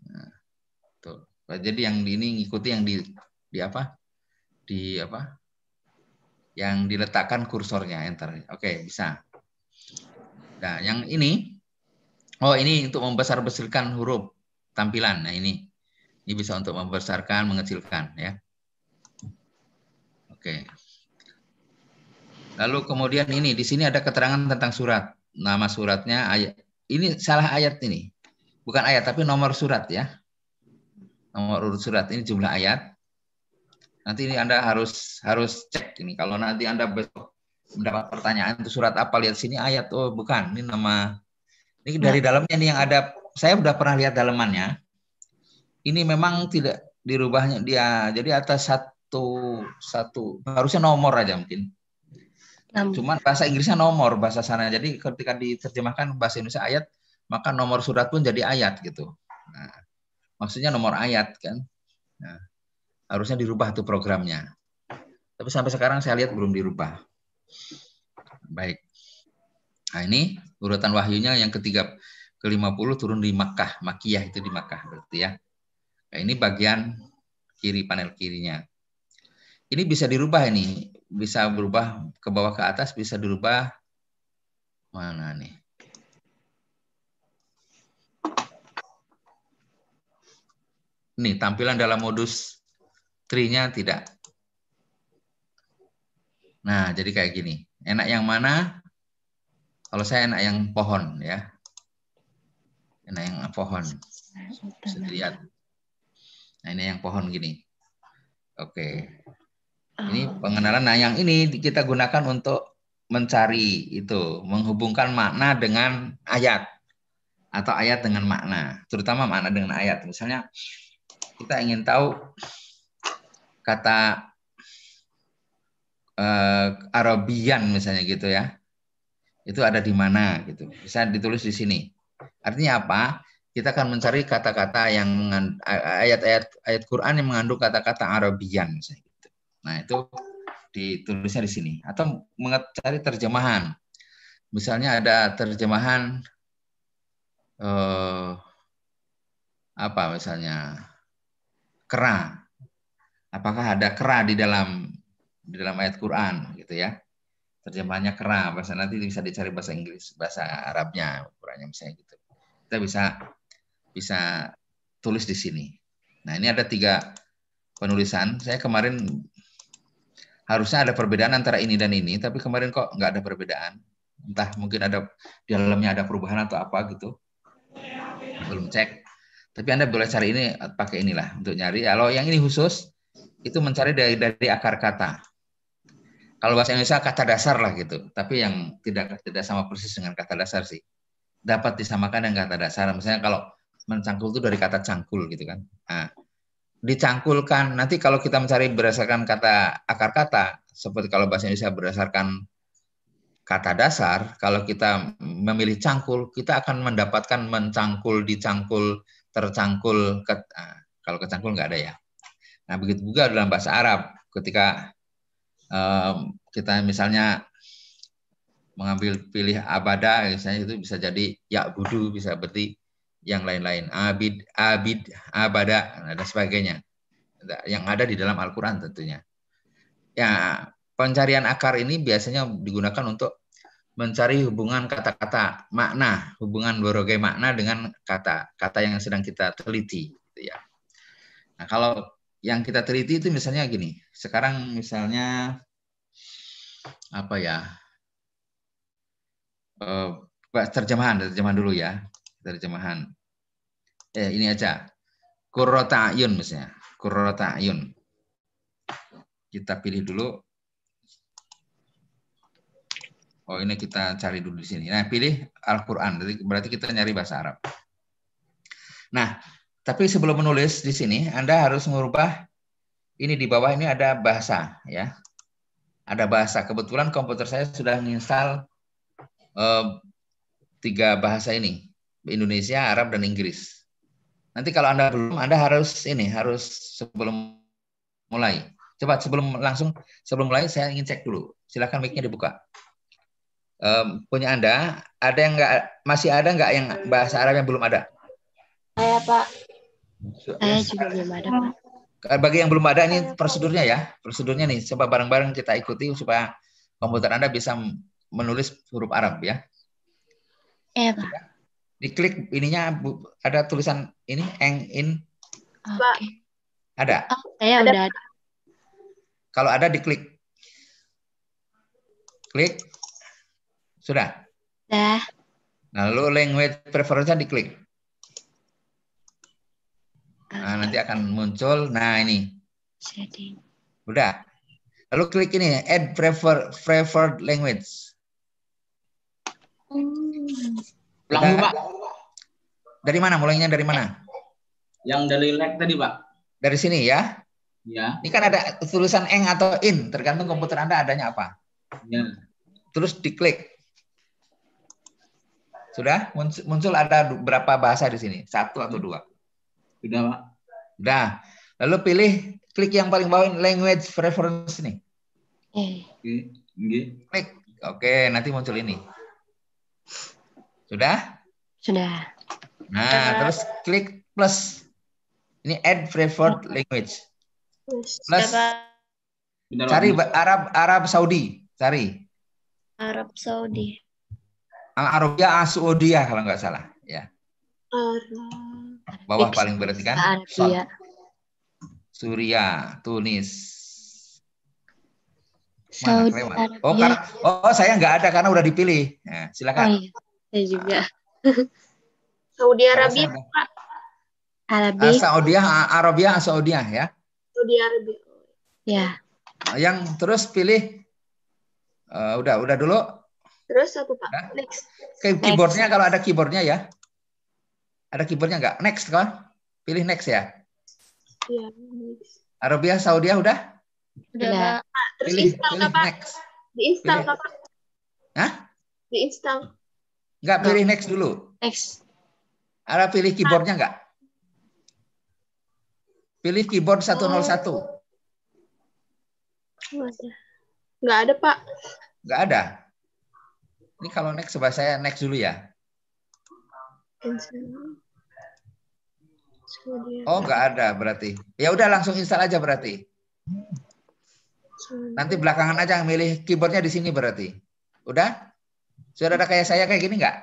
Nah, tuh. Nah, jadi yang ini ngikuti yang di di apa? Di apa? Yang diletakkan kursornya enter. Oke, bisa. Nah, yang ini oh ini untuk membesar-besarkan huruf tampilan. Nah ini, ini bisa untuk membesarkan, mengecilkan ya. Oke. Lalu kemudian ini, di sini ada keterangan tentang surat. Nama suratnya, ayat. ini salah ayat ini. Bukan ayat, tapi nomor surat ya. Nomor urut surat, ini jumlah ayat. Nanti ini Anda harus harus cek ini. Kalau nanti Anda besok mendapat pertanyaan itu surat apa lihat sini ayat oh bukan ini nama ini dari nah. dalamnya nih yang ada saya sudah pernah lihat dalemannya. Ini memang tidak dirubahnya dia. Jadi atas satu satu harusnya nomor aja mungkin. Um. Cuman bahasa Inggrisnya nomor bahasa sana. Jadi ketika diterjemahkan bahasa Indonesia ayat, maka nomor surat pun jadi ayat gitu. Nah, maksudnya nomor ayat kan. Nah, harusnya dirubah tuh programnya. Tapi sampai sekarang saya lihat belum dirubah. Baik. Nah, ini urutan wahyunya yang ketiga ke-50 turun di Makkah, Makiyah itu di Makkah berarti ya. Nah, ini bagian kiri panel kirinya. Ini bisa dirubah ini, bisa berubah ke bawah ke atas, bisa dirubah mana nih? Ini tampilan dalam modus trinya tidak. Nah, jadi kayak gini. Enak yang mana? Kalau saya enak yang pohon ya. Nah yang pohon. Bisa dilihat. Nah ini yang pohon gini. Oke. Ini ah. pengenalan. Nah yang ini kita gunakan untuk mencari itu. Menghubungkan makna dengan ayat. Atau ayat dengan makna. Terutama makna dengan ayat. Misalnya kita ingin tahu kata uh, Arabian misalnya gitu ya. Itu ada di mana gitu. Bisa ditulis di sini. Artinya apa? Kita akan mencari kata-kata yang ayat-ayat ayat Quran yang mengandung kata-kata Arabian misalnya gitu. Nah, itu ditulisnya di sini atau mencari terjemahan. Misalnya ada terjemahan eh, apa misalnya kera. Apakah ada kera di dalam di dalam ayat Quran gitu ya? Terjemahannya kera, bahasa nanti bisa dicari bahasa Inggris, bahasa Arabnya ukurannya misalnya gitu kita bisa bisa tulis di sini. Nah, ini ada tiga penulisan. Saya kemarin harusnya ada perbedaan antara ini dan ini, tapi kemarin kok nggak ada perbedaan. Entah mungkin ada di dalamnya ada perubahan atau apa gitu. Belum cek. Tapi Anda boleh cari ini pakai inilah untuk nyari. Kalau yang ini khusus itu mencari dari dari akar kata. Kalau bahasa Indonesia kata dasar lah gitu, tapi yang tidak tidak sama persis dengan kata dasar sih dapat disamakan dengan kata dasar. Misalnya kalau mencangkul itu dari kata cangkul gitu kan. Nah, dicangkulkan nanti kalau kita mencari berdasarkan kata akar kata seperti kalau bahasa Indonesia berdasarkan kata dasar, kalau kita memilih cangkul, kita akan mendapatkan mencangkul, dicangkul, tercangkul. Ke, nah, kalau kecangkul nggak ada ya. Nah begitu juga dalam bahasa Arab, ketika um, kita misalnya mengambil pilih abada misalnya itu bisa jadi ya budu bisa berarti yang lain-lain abid abid abada nah, dan sebagainya nah, yang ada di dalam Al-Quran tentunya ya pencarian akar ini biasanya digunakan untuk mencari hubungan kata-kata makna hubungan berbagai makna dengan kata-kata yang sedang kita teliti gitu ya nah kalau yang kita teliti itu misalnya gini sekarang misalnya apa ya Eh, terjemahan, terjemahan dulu ya. Terjemahan. Eh, ini aja. Kurrota ayun misalnya. Kurrota ayun. Kita pilih dulu. Oh, ini kita cari dulu di sini. Nah, pilih Al-Qur'an. Berarti kita nyari bahasa Arab. Nah, tapi sebelum menulis di sini Anda harus merubah ini di bawah ini ada bahasa ya. Ada bahasa. Kebetulan komputer saya sudah menginstal Eh, tiga bahasa ini Indonesia, Arab dan Inggris. Nanti kalau anda belum, anda harus ini harus sebelum mulai. Coba sebelum langsung sebelum mulai saya ingin cek dulu. Silahkan mic-nya dibuka. Um, punya anda ada yang nggak masih ada nggak yang bahasa Arab yang belum ada? Saya pak. Saya juga belum ada pak. Bagi yang belum ada ini prosedurnya ya, prosedurnya nih. Coba bareng-bareng kita ikuti supaya komputer anda bisa menulis huruf Arab ya. Iya, Pak. Diklik ininya ada tulisan ini eng in. Pak. Okay. Ada? Oh, saya ada. ada. Kalau ada diklik. Klik. Sudah? Sudah. Nah, lalu language preference diklik. Nah, nanti akan muncul. Nah, ini. Jadi. Udah. Lalu klik ini, add prefer, preferred language. Hmm. Ulang dulu, Pak. Dari mana? Mulainya dari mana? Yang dari leg tadi, Pak. Dari sini ya? Ya. Ini kan ada tulisan eng atau in, tergantung komputer Anda adanya apa. Ya. Terus diklik. Sudah muncul ada berapa bahasa di sini? Satu atau dua? Sudah, Pak. Sudah. Lalu pilih klik yang paling bawah language preference nih. Eh. Oke. Klik. Oke, nanti muncul ini. Sudah? Sudah. Nah, Sudah. terus klik plus. Ini add preferred language. Plus. cari Arab Arab Saudi, cari. Arab Saudi. Al Arabia Al kalau nggak salah, ya. Arab. Bawah paling berarti kan? Arabia. Suria, Tunis. Saudi Oh, oh saya nggak ada karena udah dipilih. Nah, silakan. Oh, iya. Saya juga. Ah. Saudi Arabia, Pak. Ah, ah, Arabia. Saudi Arabia, ya. Saudi Arabia. Ya. Yang terus pilih uh, udah udah dulu. Terus apa Pak? Nah. Next. Ke keyboardnya kalau ada keyboardnya ya. Ada keyboardnya nggak? Next kan? Pilih next ya. Iya. Arabia Saudi udah? Udah. Iya. Terus pilih, install pilih pak Next. Di install pak Hah? Di install. Nggak pilih nah. next dulu. Next. Ada pilih keyboardnya nggak? Pilih keyboard 101. Nggak ada, Pak. Nggak ada. Ini kalau next coba saya next dulu ya. Oh, nggak ada berarti. Ya udah langsung install aja berarti. Nanti belakangan aja milih keyboardnya di sini berarti. Udah? Saudara kayak saya kayak gini nggak?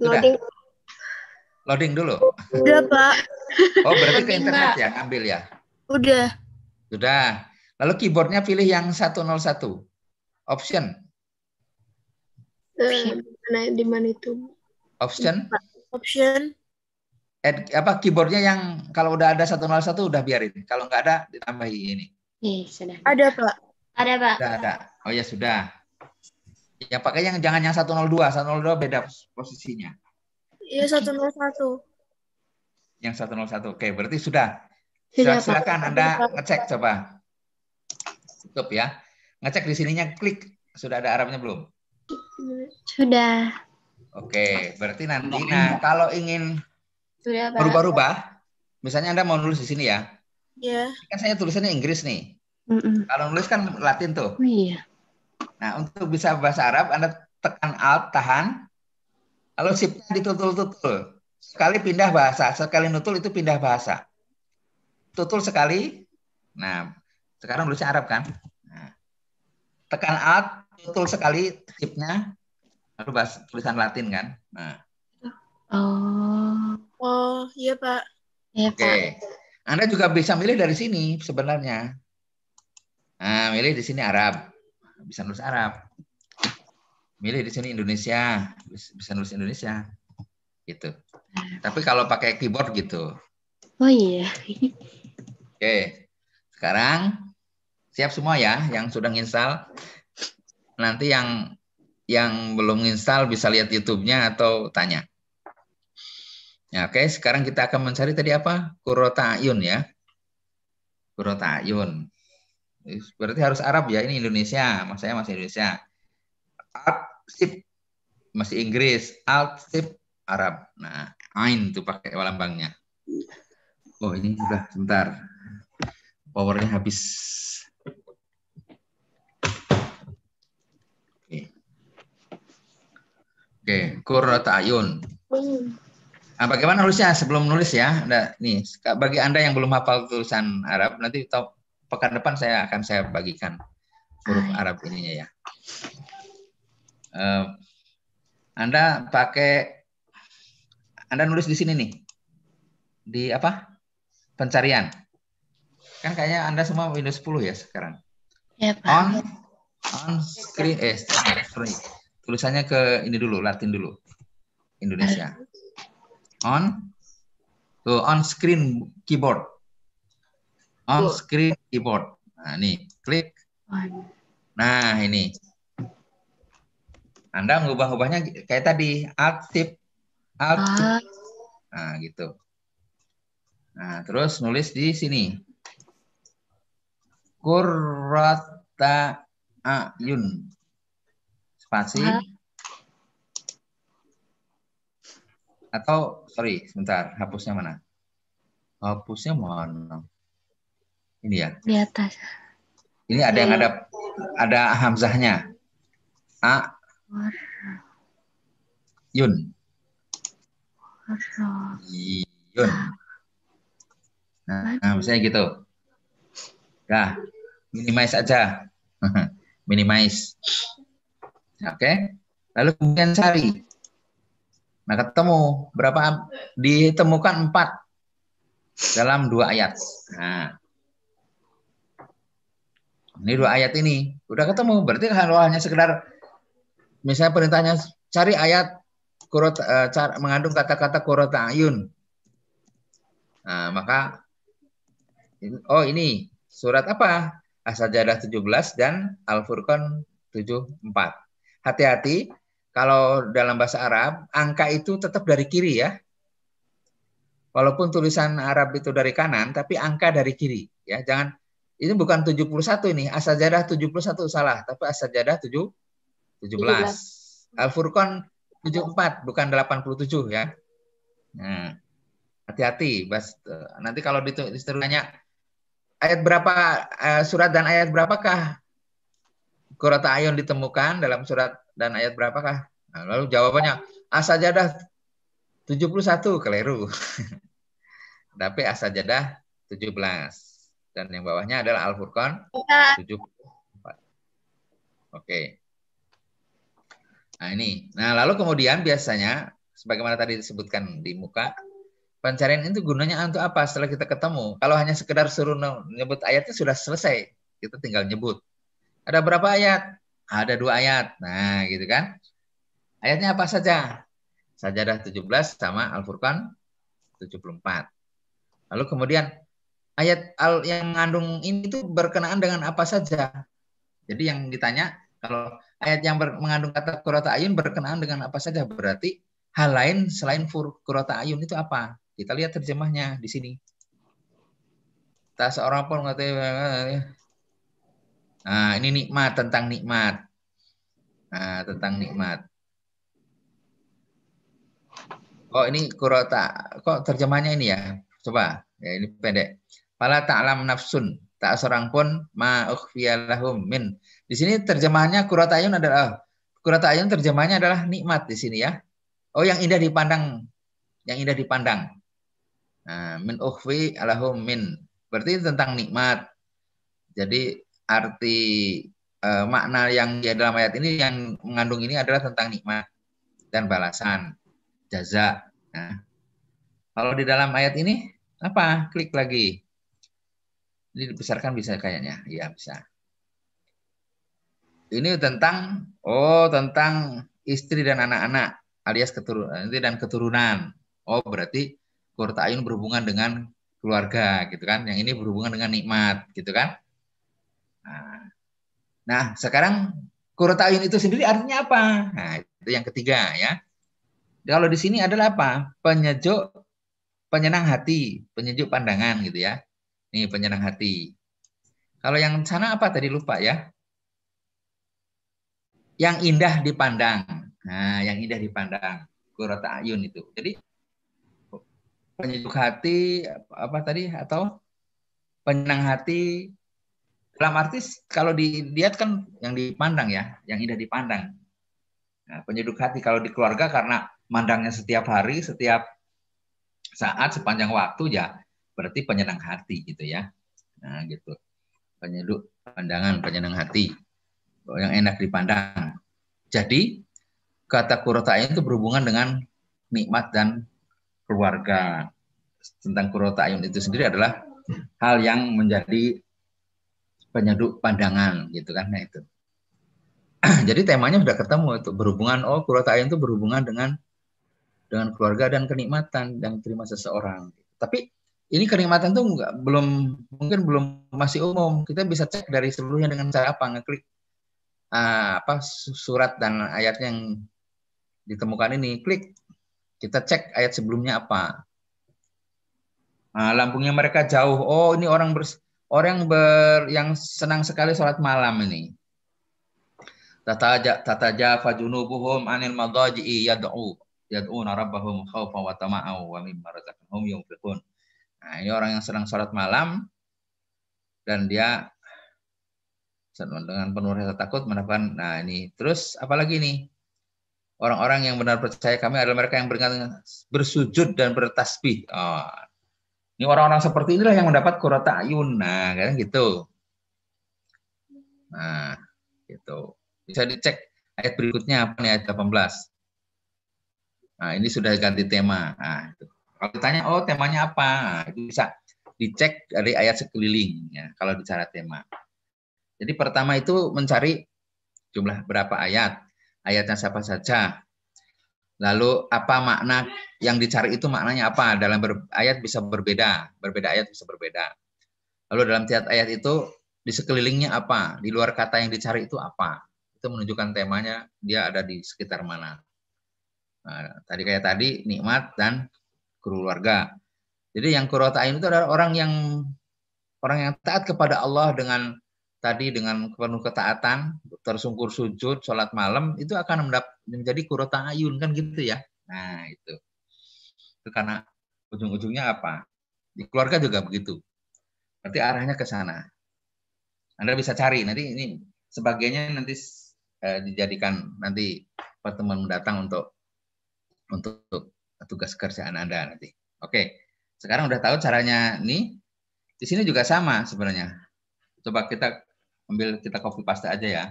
Loading. Loading dulu. Udah pak. Oh berarti ke internet ya ambil ya? Udah. Sudah. Lalu keyboardnya pilih yang 101. Option. satu option eh, di mana itu? Option. Option. Ed, apa keyboardnya yang kalau udah ada 101 udah biarin. Kalau nggak ada ditambahi ini. Eh, Ada pak. Ada, Pak. Ada, ada. Oh ya sudah. Ya pakai yang jangan yang 102, 102 beda posisinya. Iya, 101. Yang 101. Oke, berarti sudah. Iya, sudah silakan Anda iya, ngecek coba. Tutup ya. Ngecek di sininya klik. Sudah ada Arabnya belum? Sudah. Oke, berarti nanti nah kalau ingin berubah-ubah, misalnya Anda mau nulis di sini ya. Iya. Kan saya tulisannya Inggris nih mm Kalau nulis kan Latin tuh. Oh, iya. Nah, untuk bisa bahasa Arab, Anda tekan Alt, tahan. Lalu Shiftnya iya. ditutul-tutul. Sekali pindah bahasa. Sekali nutul itu pindah bahasa. Tutul sekali. Nah, sekarang nulisnya Arab kan? Nah, tekan Alt, tutul sekali Shiftnya, Lalu bahasa, tulisan Latin kan? Nah. Oh. Oh, iya Pak. Iya, Pak. Oke. Okay. Anda juga bisa milih dari sini sebenarnya. Nah, milih di sini Arab, bisa nulis Arab. Milih di sini Indonesia, bisa nulis Indonesia. Gitu. Tapi kalau pakai keyboard gitu. Oh iya. Oke. Sekarang siap semua ya yang sudah nginstal. Nanti yang yang belum nginstal bisa lihat YouTube-nya atau tanya. Ya, oke, sekarang kita akan mencari tadi apa? Kurota Ayun ya. Kurota Ayun berarti harus Arab ya ini Indonesia mas saya masih Indonesia Arab sip masih Inggris alt sip Arab nah ain tuh pakai walambangnya oh ini sudah sebentar powernya habis oke oke kurata ayun Nah, bagaimana harusnya sebelum nulis ya? Nah, nih, bagi Anda yang belum hafal tulisan Arab, nanti top pekan depan saya akan saya bagikan huruf Arab ininya ya. Uh, anda pakai Anda nulis di sini nih. Di apa? Pencarian. Kan kayaknya Anda semua Windows 10 ya sekarang. Ya, Pak. On on screen eh sorry. Tulisannya ke ini dulu, Latin dulu. Indonesia. On Tuh, on screen keyboard on screen keyboard. Nah, ini klik. Nah, ini. Anda mengubah-ubahnya kayak tadi, alt tip, alt. Ah. -tip. Nah, gitu. Nah, terus nulis di sini. Kurata ayun. Spasi. Ah. Atau, sorry, sebentar. Hapusnya mana? Hapusnya mana? Ini ya. Di atas. Ini ada yang iya. ada ada hamzahnya. A. Yun. Yun. Nah, misalnya gitu. Dah, ya, minimize aja. [LAUGHS] minimize. Oke. Okay. Lalu kemudian cari. Nah, ketemu berapa ditemukan empat dalam dua ayat. Nah, ini dua ayat ini udah ketemu. Berarti kalau hanya sekedar misalnya perintahnya cari ayat kurot e, car, mengandung kata-kata kurota ayun. Nah, maka oh ini surat apa? As-Sajdah 17 dan Al-Furqan 74. Hati-hati kalau dalam bahasa Arab angka itu tetap dari kiri ya. Walaupun tulisan Arab itu dari kanan tapi angka dari kiri ya. Jangan ini bukan 71 ini, asajadah 71 salah, tapi asajadah 7 17. 17. Al-Furqan 74 bukan 87 ya. Nah, hati-hati nah, nanti kalau ditanya ayat berapa eh, surat dan ayat berapakah Kurata Ayun ditemukan dalam surat dan ayat berapakah? Nah, lalu jawabannya asajadah 71 keliru. [LAUGHS] tapi asajadah 17 dan yang bawahnya adalah Al-Furqan 74. Iya. Oke. Nah, ini. Nah, lalu kemudian biasanya sebagaimana tadi disebutkan di muka, pencarian itu gunanya untuk apa setelah kita ketemu? Kalau hanya sekedar suruh nyebut ayatnya sudah selesai, kita tinggal nyebut. Ada berapa ayat? Ada dua ayat. Nah, gitu kan? Ayatnya apa saja? Sajadah 17 sama Al-Furqan 74. Lalu kemudian ayat al yang mengandung ini tuh berkenaan dengan apa saja. Jadi yang ditanya kalau ayat yang ber, mengandung kata kurota ayun berkenaan dengan apa saja berarti hal lain selain kurota ayun itu apa? Kita lihat terjemahnya di sini. Tak seorang pun mengatakan Nah, ini nikmat tentang nikmat. Nah, tentang nikmat. Kok oh, ini kurota? Kok terjemahnya ini ya? Coba, ya ini pendek. Fala ta'lam nafsun. Tak seorang pun ma'ukhfiyalahum min. Di sini terjemahannya ayun adalah ah, ayun terjemahannya adalah nikmat di sini ya. Oh yang indah dipandang, yang indah dipandang. Nah, min ukhfi alahum min. Berarti tentang nikmat. Jadi arti eh, makna yang di dalam ayat ini yang mengandung ini adalah tentang nikmat dan balasan jaza. Nah, kalau di dalam ayat ini apa? Klik lagi. Ini dibesarkan bisa kayaknya. Iya, bisa. Ini tentang oh, tentang istri dan anak-anak alias keturunan dan keturunan. Oh, berarti kurta ayun berhubungan dengan keluarga gitu kan. Yang ini berhubungan dengan nikmat gitu kan. Nah, nah sekarang kurta ayun itu sendiri artinya apa? Nah, itu yang ketiga ya. Kalau di sini adalah apa? Penyejuk penyenang hati, penyejuk pandangan gitu ya. Ini penyenang hati. Kalau yang sana apa tadi lupa ya? Yang indah dipandang. Nah, yang indah dipandang. Kurota ayun itu. Jadi penyejuk hati apa tadi atau penyenang hati dalam artis kalau dilihat kan yang dipandang ya, yang indah dipandang. Nah, penyeduk hati kalau di keluarga karena mandangnya setiap hari, setiap saat, sepanjang waktu ya berarti penyenang hati gitu ya. Nah, gitu. Penyeduh pandangan, penyenang hati. Yang enak dipandang. Jadi, kata kurota itu berhubungan dengan nikmat dan keluarga. Tentang ayun itu sendiri adalah hal yang menjadi penyeduh pandangan gitu kan. Nah, itu. [CLEARS THROAT] Jadi temanya sudah ketemu itu berhubungan oh ayun itu berhubungan dengan dengan keluarga dan kenikmatan yang terima seseorang. Tapi ini kenikmatan tuh nggak belum mungkin belum masih umum. Kita bisa cek dari seluruhnya dengan cara apa ngeklik uh, apa surat dan ayat yang ditemukan ini. Klik kita cek ayat sebelumnya apa. Nah, lambungnya mereka jauh. Oh, ini orang ber orang ber yang senang sekali sholat malam ini. Tataja tataja fajunubuhum anil madaji'i yad'u yad'una rabbahum khawfan wa tama'an wa mimma razaqnahum yunfiqun. Nah, ini orang yang sedang sholat malam dan dia dengan penuh rasa takut mendapatkan nah ini terus apalagi nih orang-orang yang benar percaya kami adalah mereka yang bersujud dan bertasbih oh. ini orang-orang seperti inilah yang mendapat kurata ayun nah kan gitu nah gitu bisa dicek ayat berikutnya apa nih ayat 18 nah ini sudah ganti tema nah itu kalau ditanya, oh temanya apa? Nah, itu bisa dicek dari ayat sekeliling ya, kalau bicara tema. Jadi pertama itu mencari jumlah berapa ayat, ayatnya siapa saja. Lalu apa makna yang dicari itu maknanya apa? Dalam ber, ayat bisa berbeda, berbeda ayat bisa berbeda. Lalu dalam tiap ayat itu di sekelilingnya apa? Di luar kata yang dicari itu apa? Itu menunjukkan temanya dia ada di sekitar mana. Nah, tadi kayak tadi nikmat dan keluarga. Jadi yang kurota ayun itu adalah orang yang orang yang taat kepada Allah dengan tadi dengan penuh ketaatan, tersungkur sujud, sholat malam itu akan menjadi kurota ayun kan gitu ya. Nah itu. Itu karena ujung-ujungnya apa? Di keluarga juga begitu. Nanti arahnya ke sana. Anda bisa cari nanti ini sebagainya nanti eh, dijadikan nanti pertemuan mendatang untuk untuk tugas kerjaan Anda nanti. Oke, sekarang udah tahu caranya nih. Di sini juga sama sebenarnya. Coba kita ambil kita copy paste aja ya.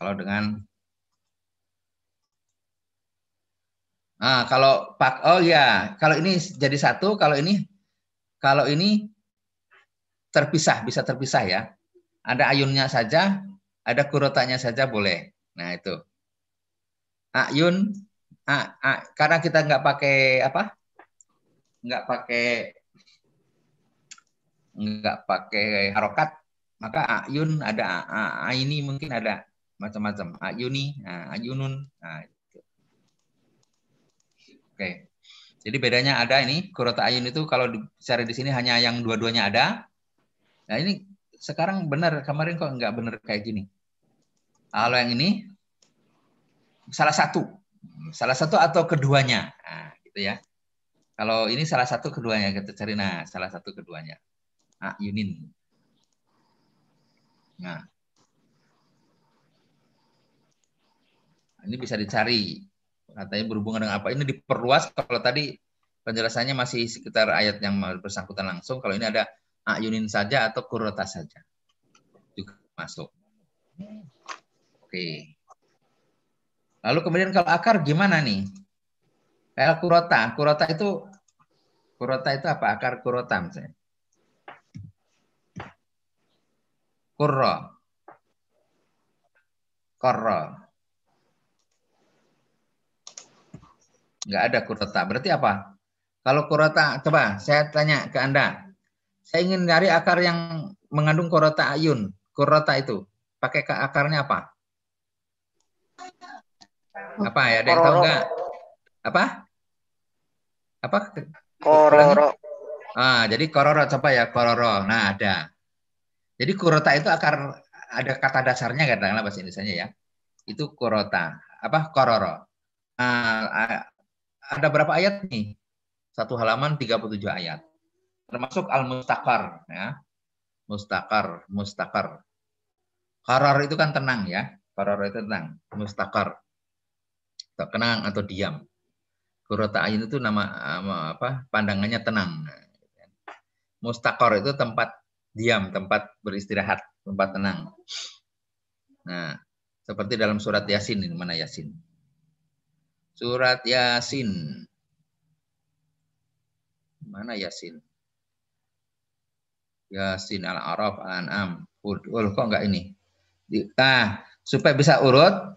Kalau dengan Nah, kalau pak oh ya, kalau ini jadi satu, kalau ini kalau ini terpisah, bisa terpisah ya. Ada ayunnya saja, ada kurotanya saja boleh. Nah, itu ayun ah, ah, ah, karena kita nggak pakai apa nggak pakai nggak pakai harokat maka ayun ada ini mungkin ada macam-macam ayuni ayunun gitu. oke jadi bedanya ada ini kurota ayun itu kalau cari di sini hanya yang dua-duanya ada nah ini sekarang benar kemarin kok nggak benar kayak gini kalau yang ini salah satu, salah satu atau keduanya, nah, gitu ya. Kalau ini salah satu keduanya kita gitu, cari, nah salah satu keduanya. Ah, Yunin. Nah, ini bisa dicari katanya berhubungan dengan apa ini diperluas kalau tadi penjelasannya masih sekitar ayat yang bersangkutan langsung kalau ini ada ayunin saja atau kurota saja juga masuk oke okay. Lalu kemudian kalau akar gimana nih? Kayak kurota. Kurota itu kurota itu apa? Akar kurota misalnya. Kurro. Korro. Enggak ada kurota. Berarti apa? Kalau kurota, coba saya tanya ke Anda. Saya ingin cari akar yang mengandung kurota ayun. Kurota itu. Pakai ke akarnya apa? Apa ya? Ada yang tahu nggak? Apa? Apa? Kororo. Ah, jadi kororo coba ya kororo. Nah, ada. Jadi kurota itu akar ada kata dasarnya dalam bahasa Indonesia ya. Itu kurota. Apa? Kororo. Nah, ada berapa ayat nih? Satu halaman 37 ayat. Termasuk al mustakar ya. Mustakar, mustakar. koror itu kan tenang ya. koror itu tenang, mustakar tenang atau diam. Kurota ayun itu nama apa? Pandangannya tenang. Mustakor itu tempat diam, tempat beristirahat, tempat tenang. Nah, seperti dalam surat Yasin ini mana Yasin? Surat Yasin. Mana Yasin? Yasin Al-Araf Al-An'am. Hud. Oh, kok enggak ini? Nah, supaya bisa urut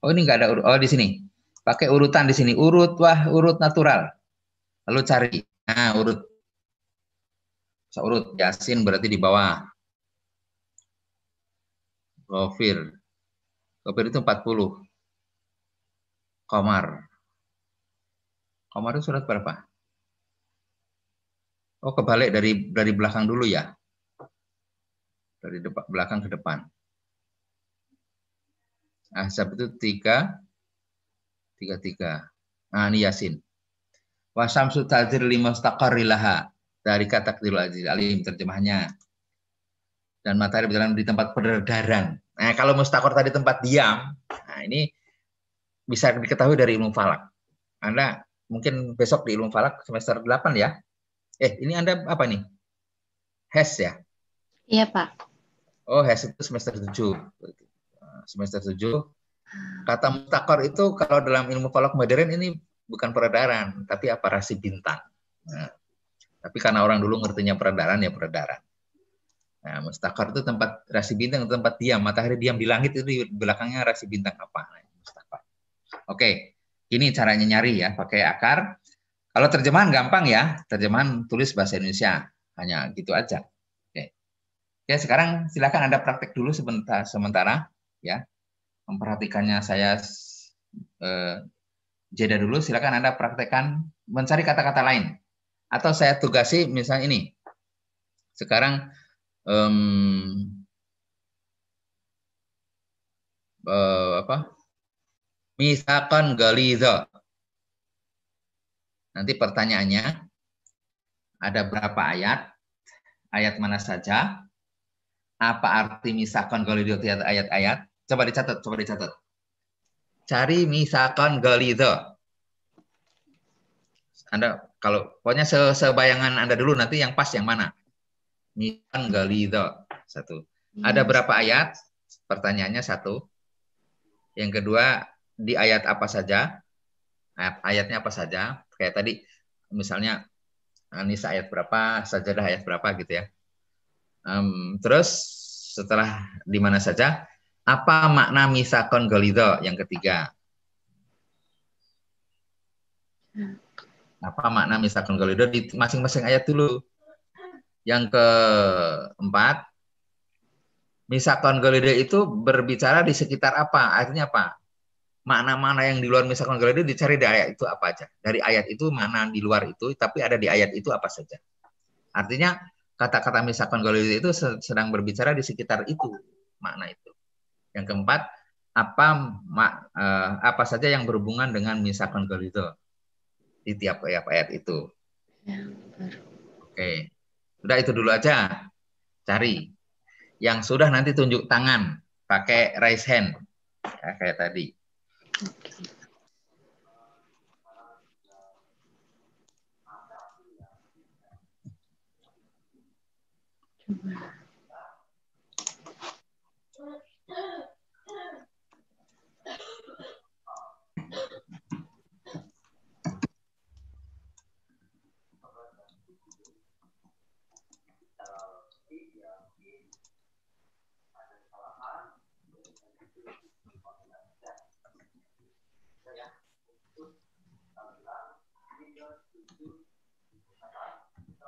Oh ini nggak ada urut. Oh di sini. Pakai urutan di sini. Urut wah urut natural. Lalu cari. Nah urut. So, urut. Yasin berarti di bawah. Gofir. Gofir itu 40. Komar. Komar itu surat berapa? Oh kebalik dari dari belakang dulu ya. Dari belakang ke depan. Ahzab itu tiga, tiga tiga. Nah, ini Yasin. Wasamsu tadir lima stakarilaha dari kata ketiru Aziz Alim terjemahnya. Dan matahari berjalan di tempat peredaran. Nah, kalau mustakor tadi tempat diam, nah ini bisa diketahui dari ilmu falak. Anda mungkin besok di ilmu falak semester 8 ya. Eh, ini Anda apa nih? HES ya? Iya, Pak. Oh, HES itu semester 7 semester 7 kata mustakor itu kalau dalam ilmu falak modern ini bukan peredaran tapi aparasi bintang nah, tapi karena orang dulu ngertinya peredaran ya peredaran Nah, mustakar itu tempat rasi bintang, tempat diam. Matahari diam di langit itu di belakangnya rasi bintang apa? Nah, Oke, ini caranya nyari ya, pakai akar. Kalau terjemahan gampang ya, terjemahan tulis bahasa Indonesia hanya gitu aja. Oke, sekarang silakan anda praktek dulu sebentar sementara ya memperhatikannya saya eh, jeda dulu silakan anda praktekkan mencari kata-kata lain atau saya tugasi misalnya ini sekarang um, uh, apa misalkan galiza nanti pertanyaannya ada berapa ayat ayat mana saja apa arti misalkan galiza tiap ayat-ayat Coba dicatat, coba dicatat. Cari misalkan galiza. Anda kalau pokoknya sebayangan Anda dulu nanti yang pas yang mana. Misalkan galiza. Satu. Hmm. Ada berapa ayat? Pertanyaannya satu. Yang kedua, di ayat apa saja? Ayat, ayatnya apa saja? Kayak tadi misalnya Anisa ah, ayat berapa, sajadah ayat berapa gitu ya. Um, terus setelah di mana saja apa makna misakon golido yang ketiga? Apa makna misakon golido di masing-masing ayat dulu? Yang keempat, misakon golido itu berbicara di sekitar apa? Artinya apa? makna mana yang di luar misakon golido dicari di ayat itu apa aja. Dari ayat itu mana di luar itu, tapi ada di ayat itu apa saja. Artinya kata-kata misakon golido itu sedang berbicara di sekitar itu makna itu. Yang keempat, apa mak, eh, apa saja yang berhubungan dengan misalkan itu di tiap tiap ya, ayat itu. Ya, Oke, udah itu dulu aja. Cari yang sudah nanti tunjuk tangan pakai raise hand ya, kayak tadi. Coba.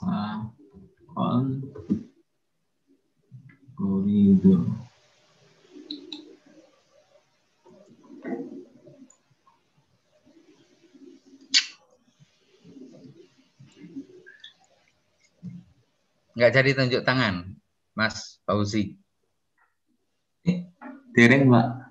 saqal koridor nggak jadi tunjuk tangan Mas Fauzi eh, dereng mbak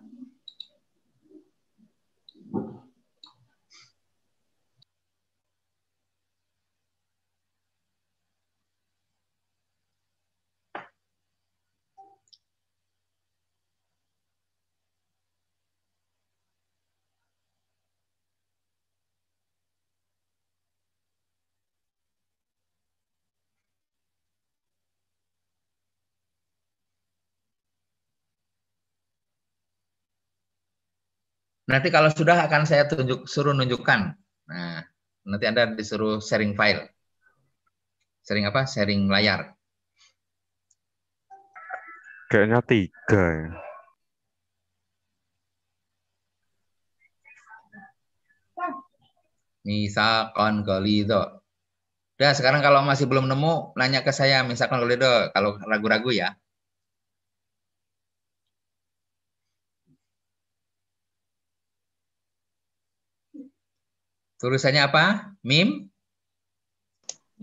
Nanti kalau sudah akan saya tunjuk suruh nunjukkan. Nah, nanti Anda disuruh sharing file. Sharing apa? Sharing layar. Kayaknya tiga ya. Misalkan kali itu. Udah sekarang kalau masih belum nemu, nanya ke saya misalkan kali itu. Kalau ragu-ragu ya. Tulisannya apa? Mim?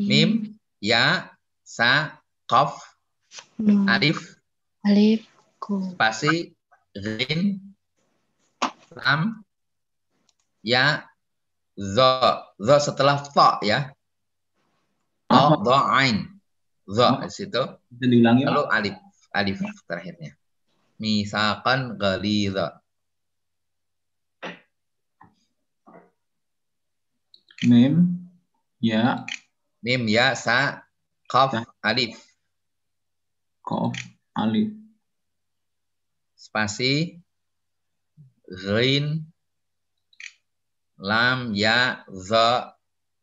Mim, ya, sa, kof, hmm. alif, alif, ku. spasi, rin, lam, ya, zo, zo setelah to ya, to, zo, ah. ain, zo ah. di situ, lalu alif, alif terakhirnya. Misalkan zoh. Mim, ya. Mim, ya, sa, kof, alif. Kof, alif. Spasi, Rin. lam, ya, za,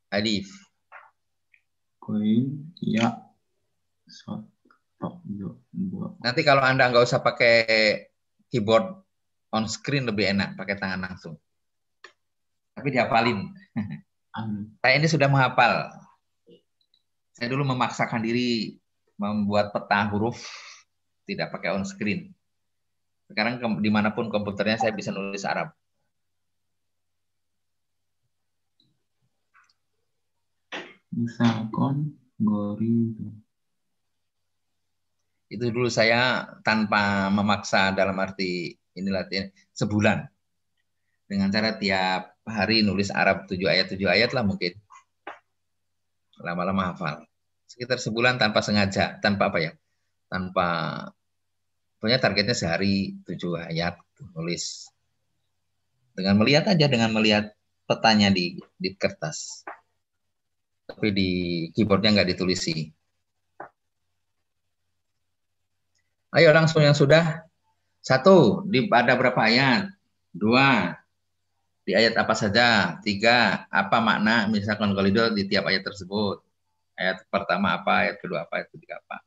alif. Rin, ya, za, ya, Nanti kalau Anda nggak usah pakai keyboard on screen lebih enak, pakai tangan langsung. Tapi diapalin. [LAUGHS] Amin. Saya ini sudah menghafal. Saya dulu memaksakan diri membuat peta huruf tidak pakai on screen. Sekarang dimanapun komputernya saya bisa nulis Arab. Misalkan gorido. Itu dulu saya tanpa memaksa dalam arti ini latihan sebulan. Dengan cara tiap hari nulis Arab tujuh ayat tujuh ayat lah mungkin. Lama-lama hafal. Sekitar sebulan tanpa sengaja, tanpa apa ya? Tanpa punya targetnya sehari tujuh ayat nulis. Dengan melihat aja dengan melihat petanya di di kertas. Tapi di keyboardnya nggak ditulisi. Ayo langsung yang sudah. Satu, di, ada berapa ayat? Dua, di ayat apa saja? Tiga. Apa makna misalkan kolido di tiap ayat tersebut? Ayat pertama apa? Ayat kedua apa? Ayat ketiga apa?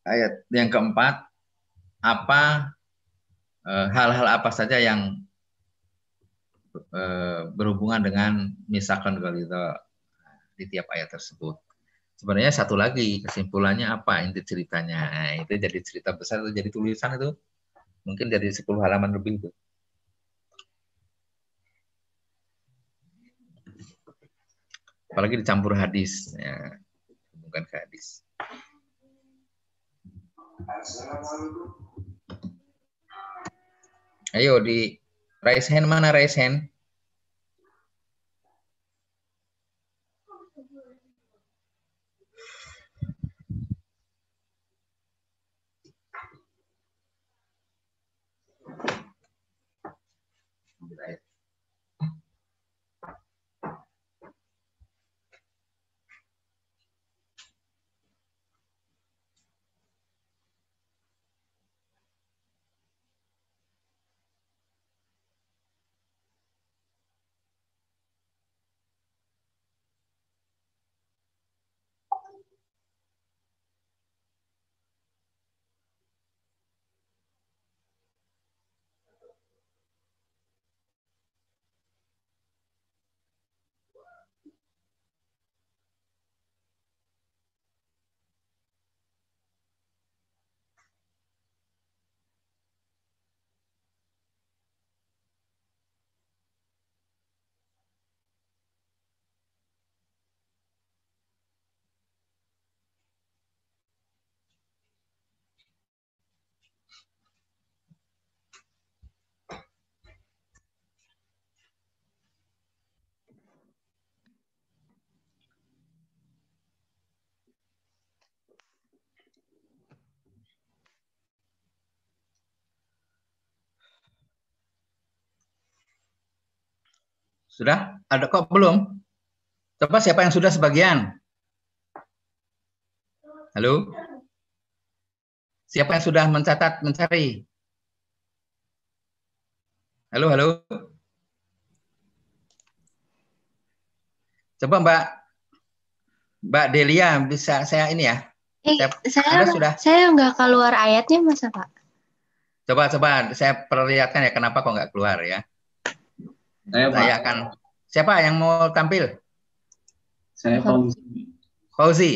Ayat yang keempat apa eh, hal-hal e, apa saja yang e, berhubungan dengan misalkan kolido di tiap ayat tersebut? Sebenarnya satu lagi kesimpulannya apa inti ceritanya? Nah, itu jadi cerita besar itu jadi tulisan itu mungkin dari 10 halaman lebih itu. apalagi dicampur hadis ya bukan ke hadis ayo di raise hand mana raise hand Sudah? Ada kok belum? Coba siapa yang sudah sebagian? Halo? Siapa yang sudah mencatat, mencari? Halo, halo. Coba Mbak Mbak Delia bisa saya ini ya. Eh, saya enggak, sudah. Saya nggak keluar ayatnya masa Pak. Coba coba saya perlihatkan ya kenapa kok nggak keluar ya. Saya, Pak. Saya Siapa yang mau tampil? Saya Fauzi. Fauzi.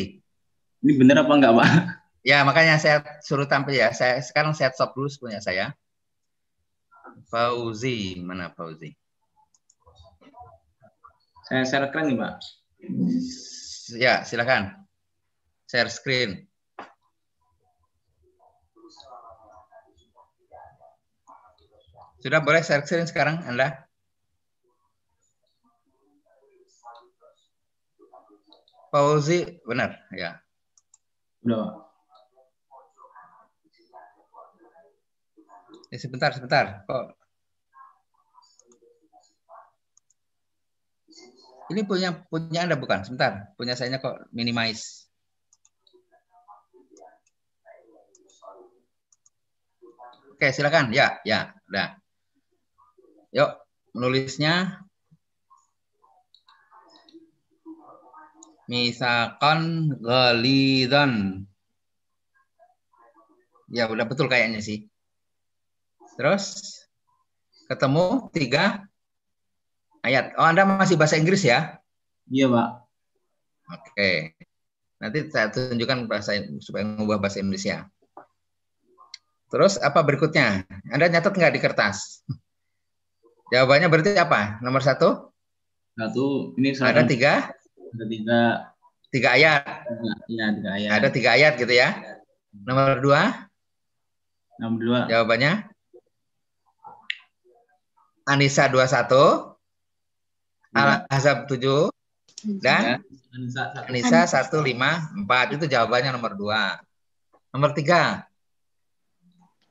Ini benar apa enggak, Pak? Ya, makanya saya suruh tampil ya. Saya sekarang saya stop dulu punya saya. Fauzi, mana Fauzi? Saya share screen nih, Pak. Ya, silakan. Share screen. Sudah boleh share screen sekarang Anda? Fauzi benar ya. Udah. Ya, sebentar, sebentar. Kok Ini punya punya Anda bukan? Sebentar, punya saya kok minimize. Oke, silakan. Ya, ya, udah. Yuk, menulisnya Misalkan Galidan, Ya, udah betul kayaknya sih. Terus ketemu tiga ayat. Oh, Anda masih bahasa Inggris ya? Iya, Pak. Oke. Okay. Nanti saya tunjukkan bahasa supaya mengubah bahasa Indonesia. Ya. Terus apa berikutnya? Anda nyatat nggak di kertas? [LAUGHS] Jawabannya berarti apa? Nomor satu? Satu. Ini saya. Ada tiga ada tiga tiga ayat. Ya, tiga ayat. Ada tiga ayat gitu ya. Nomor dua. Nomor dua. Jawabannya. Anissa 21, al azab 7, dan iya, Anissa 154. Itu jawabannya nomor dua. Nomor tiga.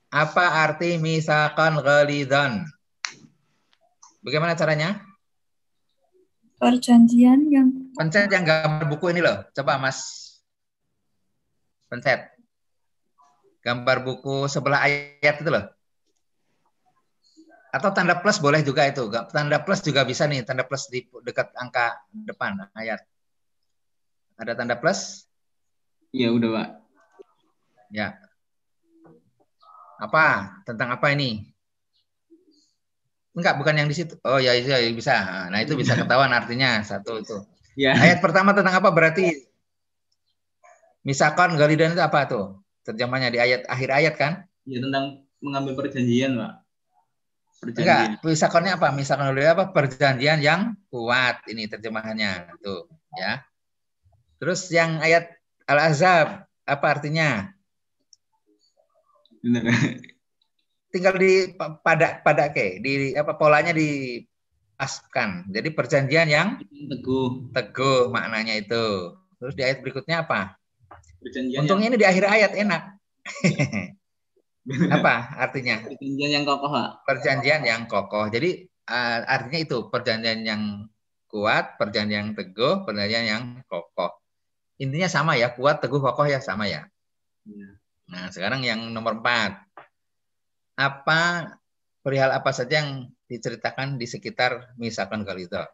Apa arti misalkan ghalidhan? Bagaimana caranya? Perjanjian yang pencet yang gambar buku ini loh. Coba Mas pencet. Gambar buku sebelah ayat itu loh. Atau tanda plus boleh juga itu. Tanda plus juga bisa nih, tanda plus di dekat angka depan ayat. Ada tanda plus? Iya, udah, Pak. Ya. Apa? Tentang apa ini? Enggak, bukan yang di situ. Oh ya, ya, ya bisa. Nah itu bisa ketahuan artinya satu itu. Ya. Ayat pertama tentang apa berarti? Ya. Misalkan galidan itu apa tuh? Terjemahnya di ayat akhir ayat kan? Ya tentang mengambil perjanjian, Pak. Perjanjian. Enggak, misalkannya apa? Misalkan oleh apa? Perjanjian yang kuat ini terjemahannya tuh, ya. Terus yang ayat Al-Azab apa artinya? Tinggal di pada pada ke, di apa polanya di askan. Jadi perjanjian yang teguh. Teguh maknanya itu. Terus di ayat berikutnya apa? Perjanjian Untungnya yang... ini di akhir ayat enak. Iya. [LAUGHS] apa artinya? Perjanjian yang kokoh. Perjanjian yang kokoh. Jadi uh, artinya itu perjanjian yang kuat, perjanjian yang teguh, perjanjian yang kokoh. Intinya sama ya, kuat, teguh, kokoh ya sama ya. ya. Nah sekarang yang nomor empat. Apa perihal apa saja yang diceritakan di sekitar misalkan Galita.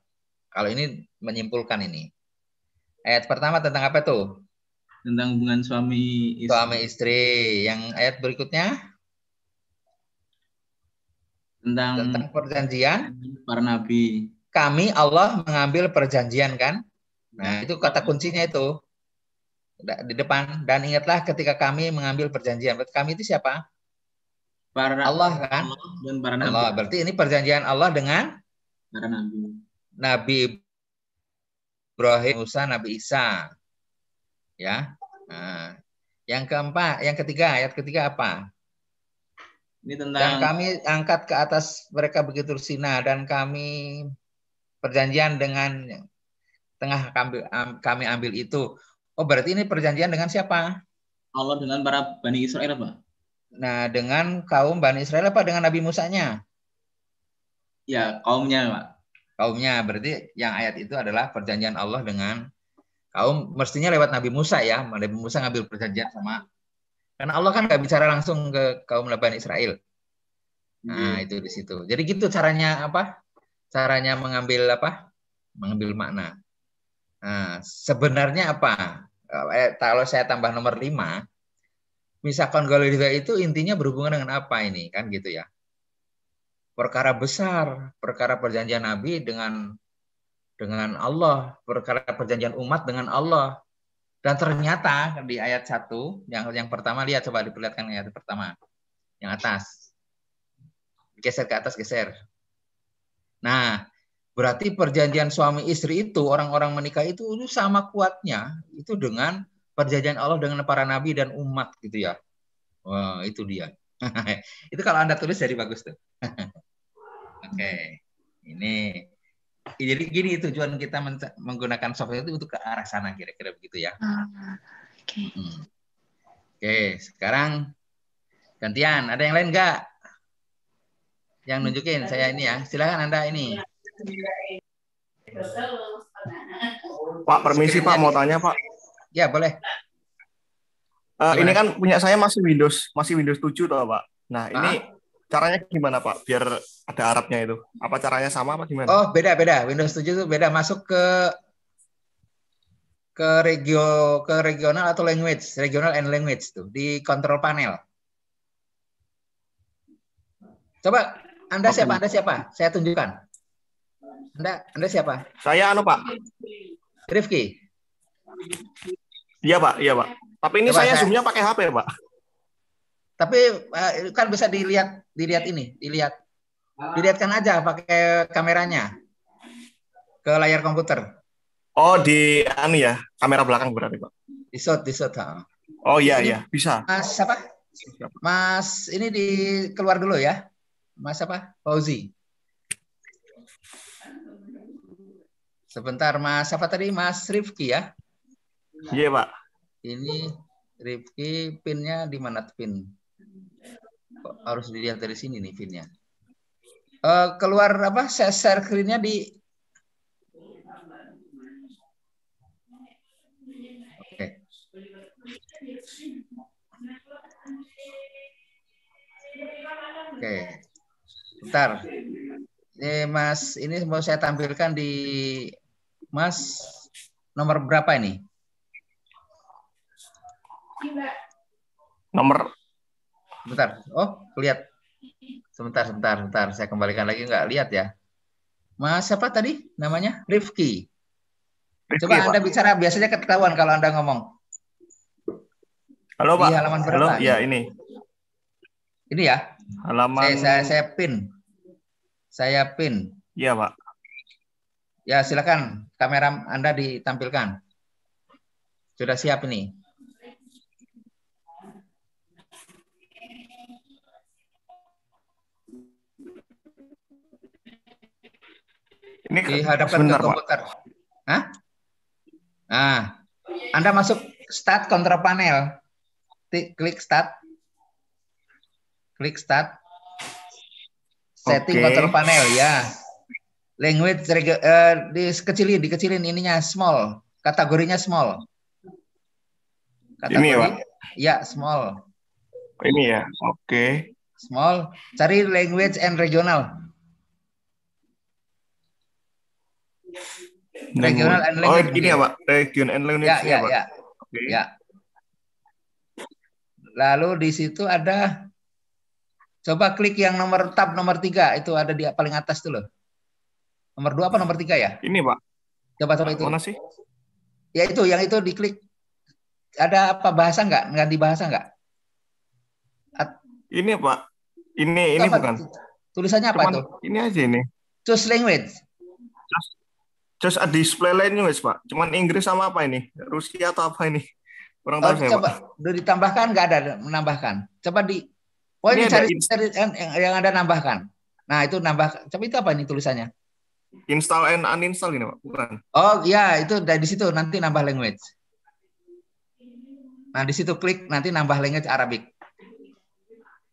Kalau ini menyimpulkan ini. Ayat pertama tentang apa tuh? Tentang hubungan suami istri. Suami istri. Yang ayat berikutnya? Tentang, tentang perjanjian. Para nabi. Kami Allah mengambil perjanjian kan? Nah, itu kata kuncinya itu di depan dan ingatlah ketika kami mengambil perjanjian. Kami itu siapa? para Allah kan dan para nabi. Allah berarti ini perjanjian Allah dengan para nabi. Nabi Ibrahim, Musa, Nabi Isa. Ya. Nah, yang keempat, yang ketiga, ayat ketiga apa? Ini tentang dan kami angkat ke atas mereka begitu sinar dan kami perjanjian dengan tengah kami, kami ambil itu. Oh berarti ini perjanjian dengan siapa? Allah dengan para bani Israel pak. Nah, dengan kaum Bani Israel apa dengan Nabi Musanya? Ya, kaumnya, Pak. Kaumnya, berarti yang ayat itu adalah perjanjian Allah dengan kaum mestinya lewat Nabi Musa ya. Nabi Musa ngambil perjanjian sama karena Allah kan nggak bicara langsung ke kaum Bani Israel. Nah, hmm. itu di situ. Jadi gitu caranya apa? Caranya mengambil apa? Mengambil makna. Nah, sebenarnya apa? Eh, kalau saya tambah nomor 5, misalkan galeria itu intinya berhubungan dengan apa ini kan gitu ya. Perkara besar, perkara perjanjian Nabi dengan dengan Allah, perkara perjanjian umat dengan Allah. Dan ternyata di ayat 1 yang yang pertama lihat coba diperlihatkan ayat pertama. Yang atas. Geser ke atas, geser. Nah, berarti perjanjian suami istri itu orang-orang menikah itu sama kuatnya itu dengan perjanjian Allah dengan para nabi dan umat gitu ya. Wah, itu dia. [LAUGHS] itu kalau Anda tulis jadi bagus tuh. [LAUGHS] Oke. Okay. Ini jadi gini tujuan kita menggunakan software itu untuk ke arah sana kira-kira begitu ya. Uh, Oke. Okay. Hmm. Oke, okay, sekarang gantian. Ada yang lain enggak? Yang nunjukin saya ini ya. Silakan Anda ini. Pak permisi Pak mau tanya Pak. Ya, boleh. Uh, ini kan punya saya masih Windows, masih Windows 7 toh, Pak. Nah, ah? ini caranya gimana, Pak? Biar ada Arabnya itu. Apa caranya sama apa gimana? Oh, beda-beda. Windows 7 itu beda masuk ke ke regio ke regional atau language, regional and language tuh di control panel. Coba Anda siapa? Anda siapa? Saya tunjukkan. Anda Anda siapa? Saya anu, Pak. Rifki. Iya pak, iya pak. Tapi ini Coba saya, zoomnya pakai HP pak. Tapi eh, kan bisa dilihat, dilihat ini, dilihat, dilihatkan aja pakai kameranya ke layar komputer. Oh di anu ya, kamera belakang berarti pak. Di shot, di shot. Oh iya iya, bisa. Mas apa? Mas ini di keluar dulu ya. Mas apa? Fauzi. Sebentar Mas apa tadi Mas Rifki ya? Iya, iya, Pak. Ini Rifki pinnya di mana pin? Harus dilihat dari sini nih pinnya. Uh, keluar apa? Saya Share screen-nya di Oke. Okay. Oke. Okay. Bentar. Ini Mas, ini mau saya tampilkan di Mas nomor berapa ini? Nomor. Bentar. Oh, lihat. Sebentar, sebentar, sebentar. Saya kembalikan lagi nggak lihat ya. Mas siapa tadi namanya? Rifki. Rifki Coba Pak. Anda bicara, biasanya ketahuan kalau Anda ngomong. Halo Pak. Di iya, halaman berapa? Halo, ya ini. Ini ya. Halaman. Saya, saya, saya pin. Saya pin. Iya Pak. Ya silakan kamera Anda ditampilkan. Sudah siap ini. Ini dihadapkan ke komputer. Pak. Hah? Nah, Anda masuk start kontra panel. Klik start. Klik start. Setting okay. panel ya. Language uh, dikecilin, dikecilin ininya small. Kategorinya small. Kategori, Ini ya, Pak. Ya, small. Ini ya. Oke. Okay. Small. Cari language and regional. Regional and language. Oh, ya, ini ya, Pak. Region and language. Ya, ya, ya. Okay. ya. Lalu di situ ada coba klik yang nomor tab nomor tiga itu ada di paling atas tuh loh. Nomor dua apa nomor tiga ya? Ini Pak. Coba coba itu. Mana sih? Ya itu yang itu diklik. Ada apa bahasa nggak? Nggak di bahasa nggak? At ini Pak. Ini ini bukan. Tulisannya apa Cuman, tuh? Ini aja ini. Choose language. Choose Terus ada display lain juga, Pak. Cuman Inggris sama apa ini? Rusia atau apa ini? Kurang tahu oh, saya, coba, Pak. Udah ditambahkan nggak ada menambahkan. Coba di Oh ini, ini cari, cari yang, yang ada nambahkan. Nah, itu nambah. Coba itu apa ini tulisannya? Install and uninstall ini, Pak. Bukan. Oh, iya itu dari situ nanti nambah language. Nah, di situ klik nanti nambah language Arabic.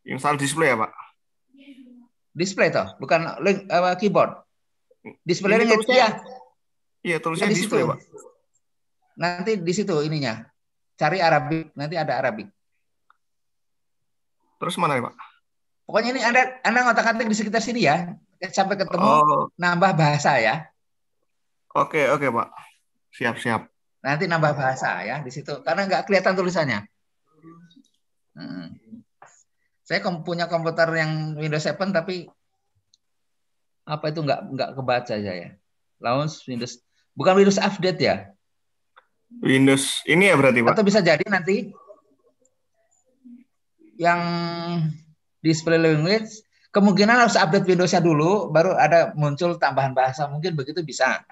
Install display ya, Pak? Display toh, bukan link, uh, keyboard. Display ini language ya. Iya, tulisnya ya, di situ. Ya, Pak. Nanti di situ ininya. Cari Arabik, nanti ada Arabik. Terus mana, Pak? Pokoknya ini Anda Anda ngotak-atik di sekitar sini ya, sampai ketemu oh. nambah bahasa ya. Oke, oke, Pak. Siap, siap. Nanti nambah bahasa ya di situ karena nggak kelihatan tulisannya. Hmm. Saya punya komputer yang Windows 7 tapi apa itu nggak nggak kebaca saya. Launch Windows Bukan Windows update ya? Windows ini ya berarti Pak? Atau bisa jadi nanti yang display language kemungkinan harus update Windowsnya dulu baru ada muncul tambahan bahasa mungkin begitu bisa.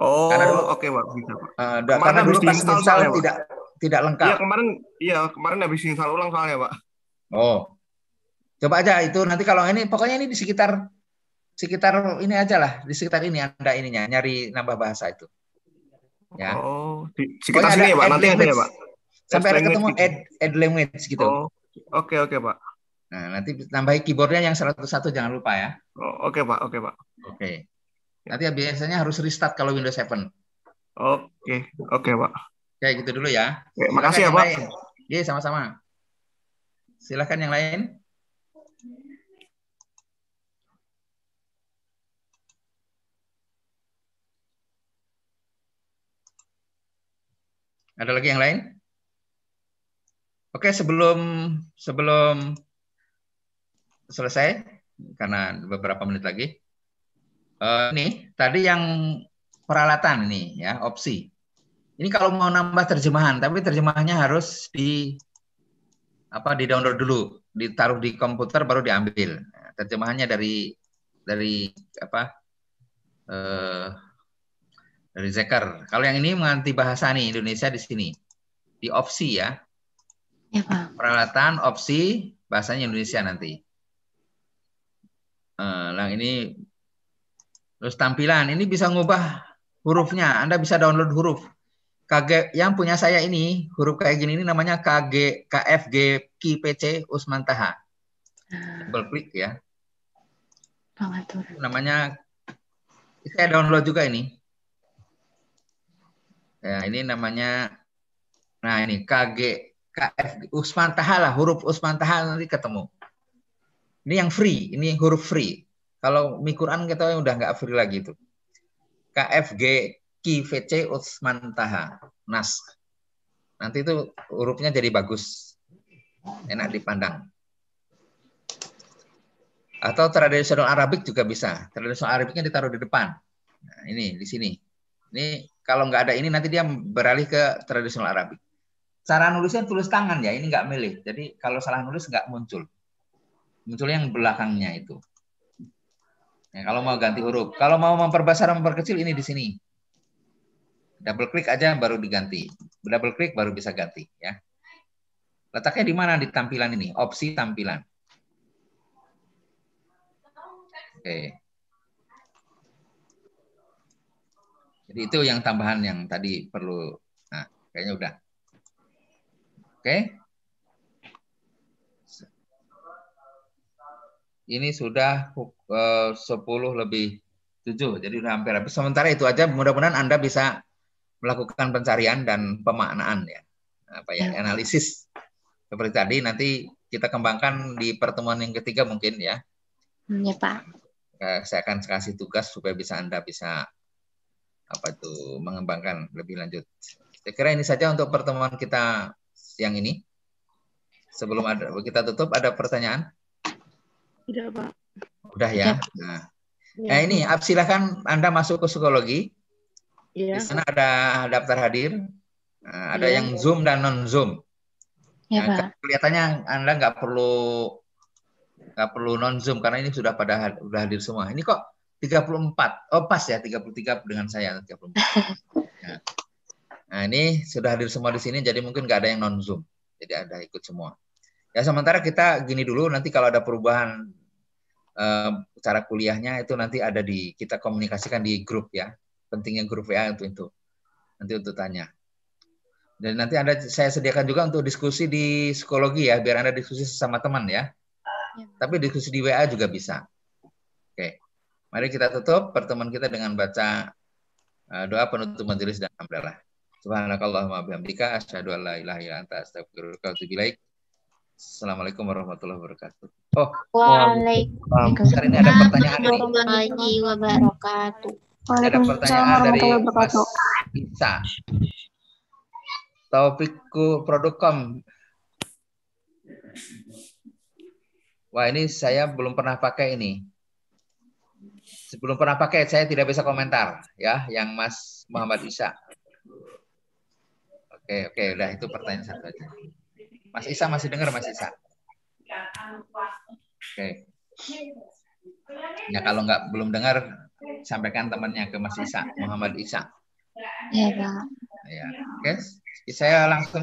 Oh, oke okay, Pak, bisa Pak. Uh, karena dulu pas install ya, tidak tidak lengkap. Iya, kemarin iya, kemarin habis install ulang soalnya, Pak. Oh. Coba aja itu nanti kalau ini pokoknya ini di sekitar sekitar ini aja lah di sekitar ini anda ininya nyari nambah bahasa itu. Ya. Oh, di sekitar Pokoknya sini ya pak. Nanti ada ya pak. Sampai ada ketemu gitu. add ad language gitu. Oh, oke okay, oke okay, pak. Nah, nanti tambahi keyboardnya yang 101 jangan lupa ya. Oh, oke okay, pak, oke okay, pak. Oke. Okay. Nanti biasanya harus restart kalau Windows 7. Oke, okay. oke okay, pak. Kayak gitu dulu ya. terima makasih ya pak. Iya sama-sama. Silahkan yang lain. Ada lagi yang lain? Oke, sebelum sebelum selesai karena beberapa menit lagi. Uh, eh, nih tadi yang peralatan nih ya opsi. Ini kalau mau nambah terjemahan, tapi terjemahannya harus di apa di download dulu, ditaruh di komputer baru diambil. Nah, terjemahannya dari dari apa? Uh, dari Zeker. Kalau yang ini menganti bahasa nih Indonesia di sini. Di opsi ya. ya Pak. Peralatan opsi bahasanya Indonesia nanti. Eh, yang nah, ini terus tampilan ini bisa ngubah hurufnya. Anda bisa download huruf. KG yang punya saya ini huruf kayak gini ini namanya KG KFG KPC Usman Taha. Double klik ya. Namanya saya download juga ini Ya, ini namanya nah ini KG KF Usman Taha lah huruf Usman Taha nanti ketemu. Ini yang free, ini yang huruf free. Kalau Mi Quran kita udah nggak free lagi itu. KFG KVC Usman Taha Nas. Nanti itu hurufnya jadi bagus. Enak dipandang. Atau tradisional Arabik juga bisa. Tradisional Arabiknya ditaruh di depan. Nah, ini di sini. Ini kalau nggak ada ini nanti dia beralih ke tradisional Arabi. Cara nulisnya tulis tangan ya, ini nggak milih. Jadi kalau salah nulis nggak muncul. Muncul yang belakangnya itu. Ya, kalau mau ganti huruf, kalau mau memperbesar memperkecil ini di sini. Double klik aja baru diganti. Double klik baru bisa ganti ya. Letaknya di mana di tampilan ini? Opsi tampilan. Oke. Okay. Jadi itu yang tambahan yang tadi perlu. Nah, kayaknya udah. Oke. Okay. Ini sudah eh, sepuluh 10 lebih 7. Jadi udah hampir habis. Sementara itu aja mudah-mudahan Anda bisa melakukan pencarian dan pemaknaan ya. Apa ya? ya. Analisis. Seperti tadi nanti kita kembangkan di pertemuan yang ketiga mungkin ya. Ya, Pak. Eh, saya akan kasih tugas supaya bisa Anda bisa apa tuh mengembangkan lebih lanjut. Saya kira ini saja untuk pertemuan kita siang ini. Sebelum ada kita tutup ada pertanyaan? Tidak, Pak. Udah ya. Nah. Ya. Nah, ini ab silahkan Anda masuk ke psikologi. Ya. Di sana ada daftar hadir. Nah, ada ya. yang Zoom dan non Zoom. Ya, nah, Pak. Kelihatannya Anda nggak perlu nggak perlu non Zoom karena ini sudah pada sudah hadir semua. Ini kok 34. Oh, pas ya 33 dengan saya 34. Nah, [LAUGHS] ya. nah ini sudah hadir semua di sini jadi mungkin nggak ada yang non Zoom. Jadi ada ikut semua. Ya sementara kita gini dulu nanti kalau ada perubahan eh, cara kuliahnya itu nanti ada di kita komunikasikan di grup ya. Pentingnya grup WA ya, untuk itu. Nanti untuk tanya. Dan nanti ada saya sediakan juga untuk diskusi di psikologi ya biar Anda diskusi sama teman ya. ya. Tapi diskusi di WA juga bisa. Mari kita tutup pertemuan kita dengan baca eh, doa penutup majelis dan hamdalah. Subhanakallahumma bihamdika asyhadu an la ilaha illa anta astaghfiruka wa atubu ilaik. Assalamualaikum warahmatullahi wabarakatuh. Oh, waalaikumsalam. Ini ada pertanyaan dari warahmatullahi wabarakatuh. Ada pertanyaan dari Mas Isa. Taufikku Produkom. Wah ini saya belum pernah pakai ini. Sebelum pernah pakai, saya tidak bisa komentar ya yang Mas Muhammad Isa. Oke, oke, udah itu pertanyaan satu aja. Mas Isa masih dengar Mas Isa? Oke. Ya kalau nggak belum dengar sampaikan temannya ke Mas Isa, Muhammad Isa. Iya, Pak. Ya. Oke, saya langsung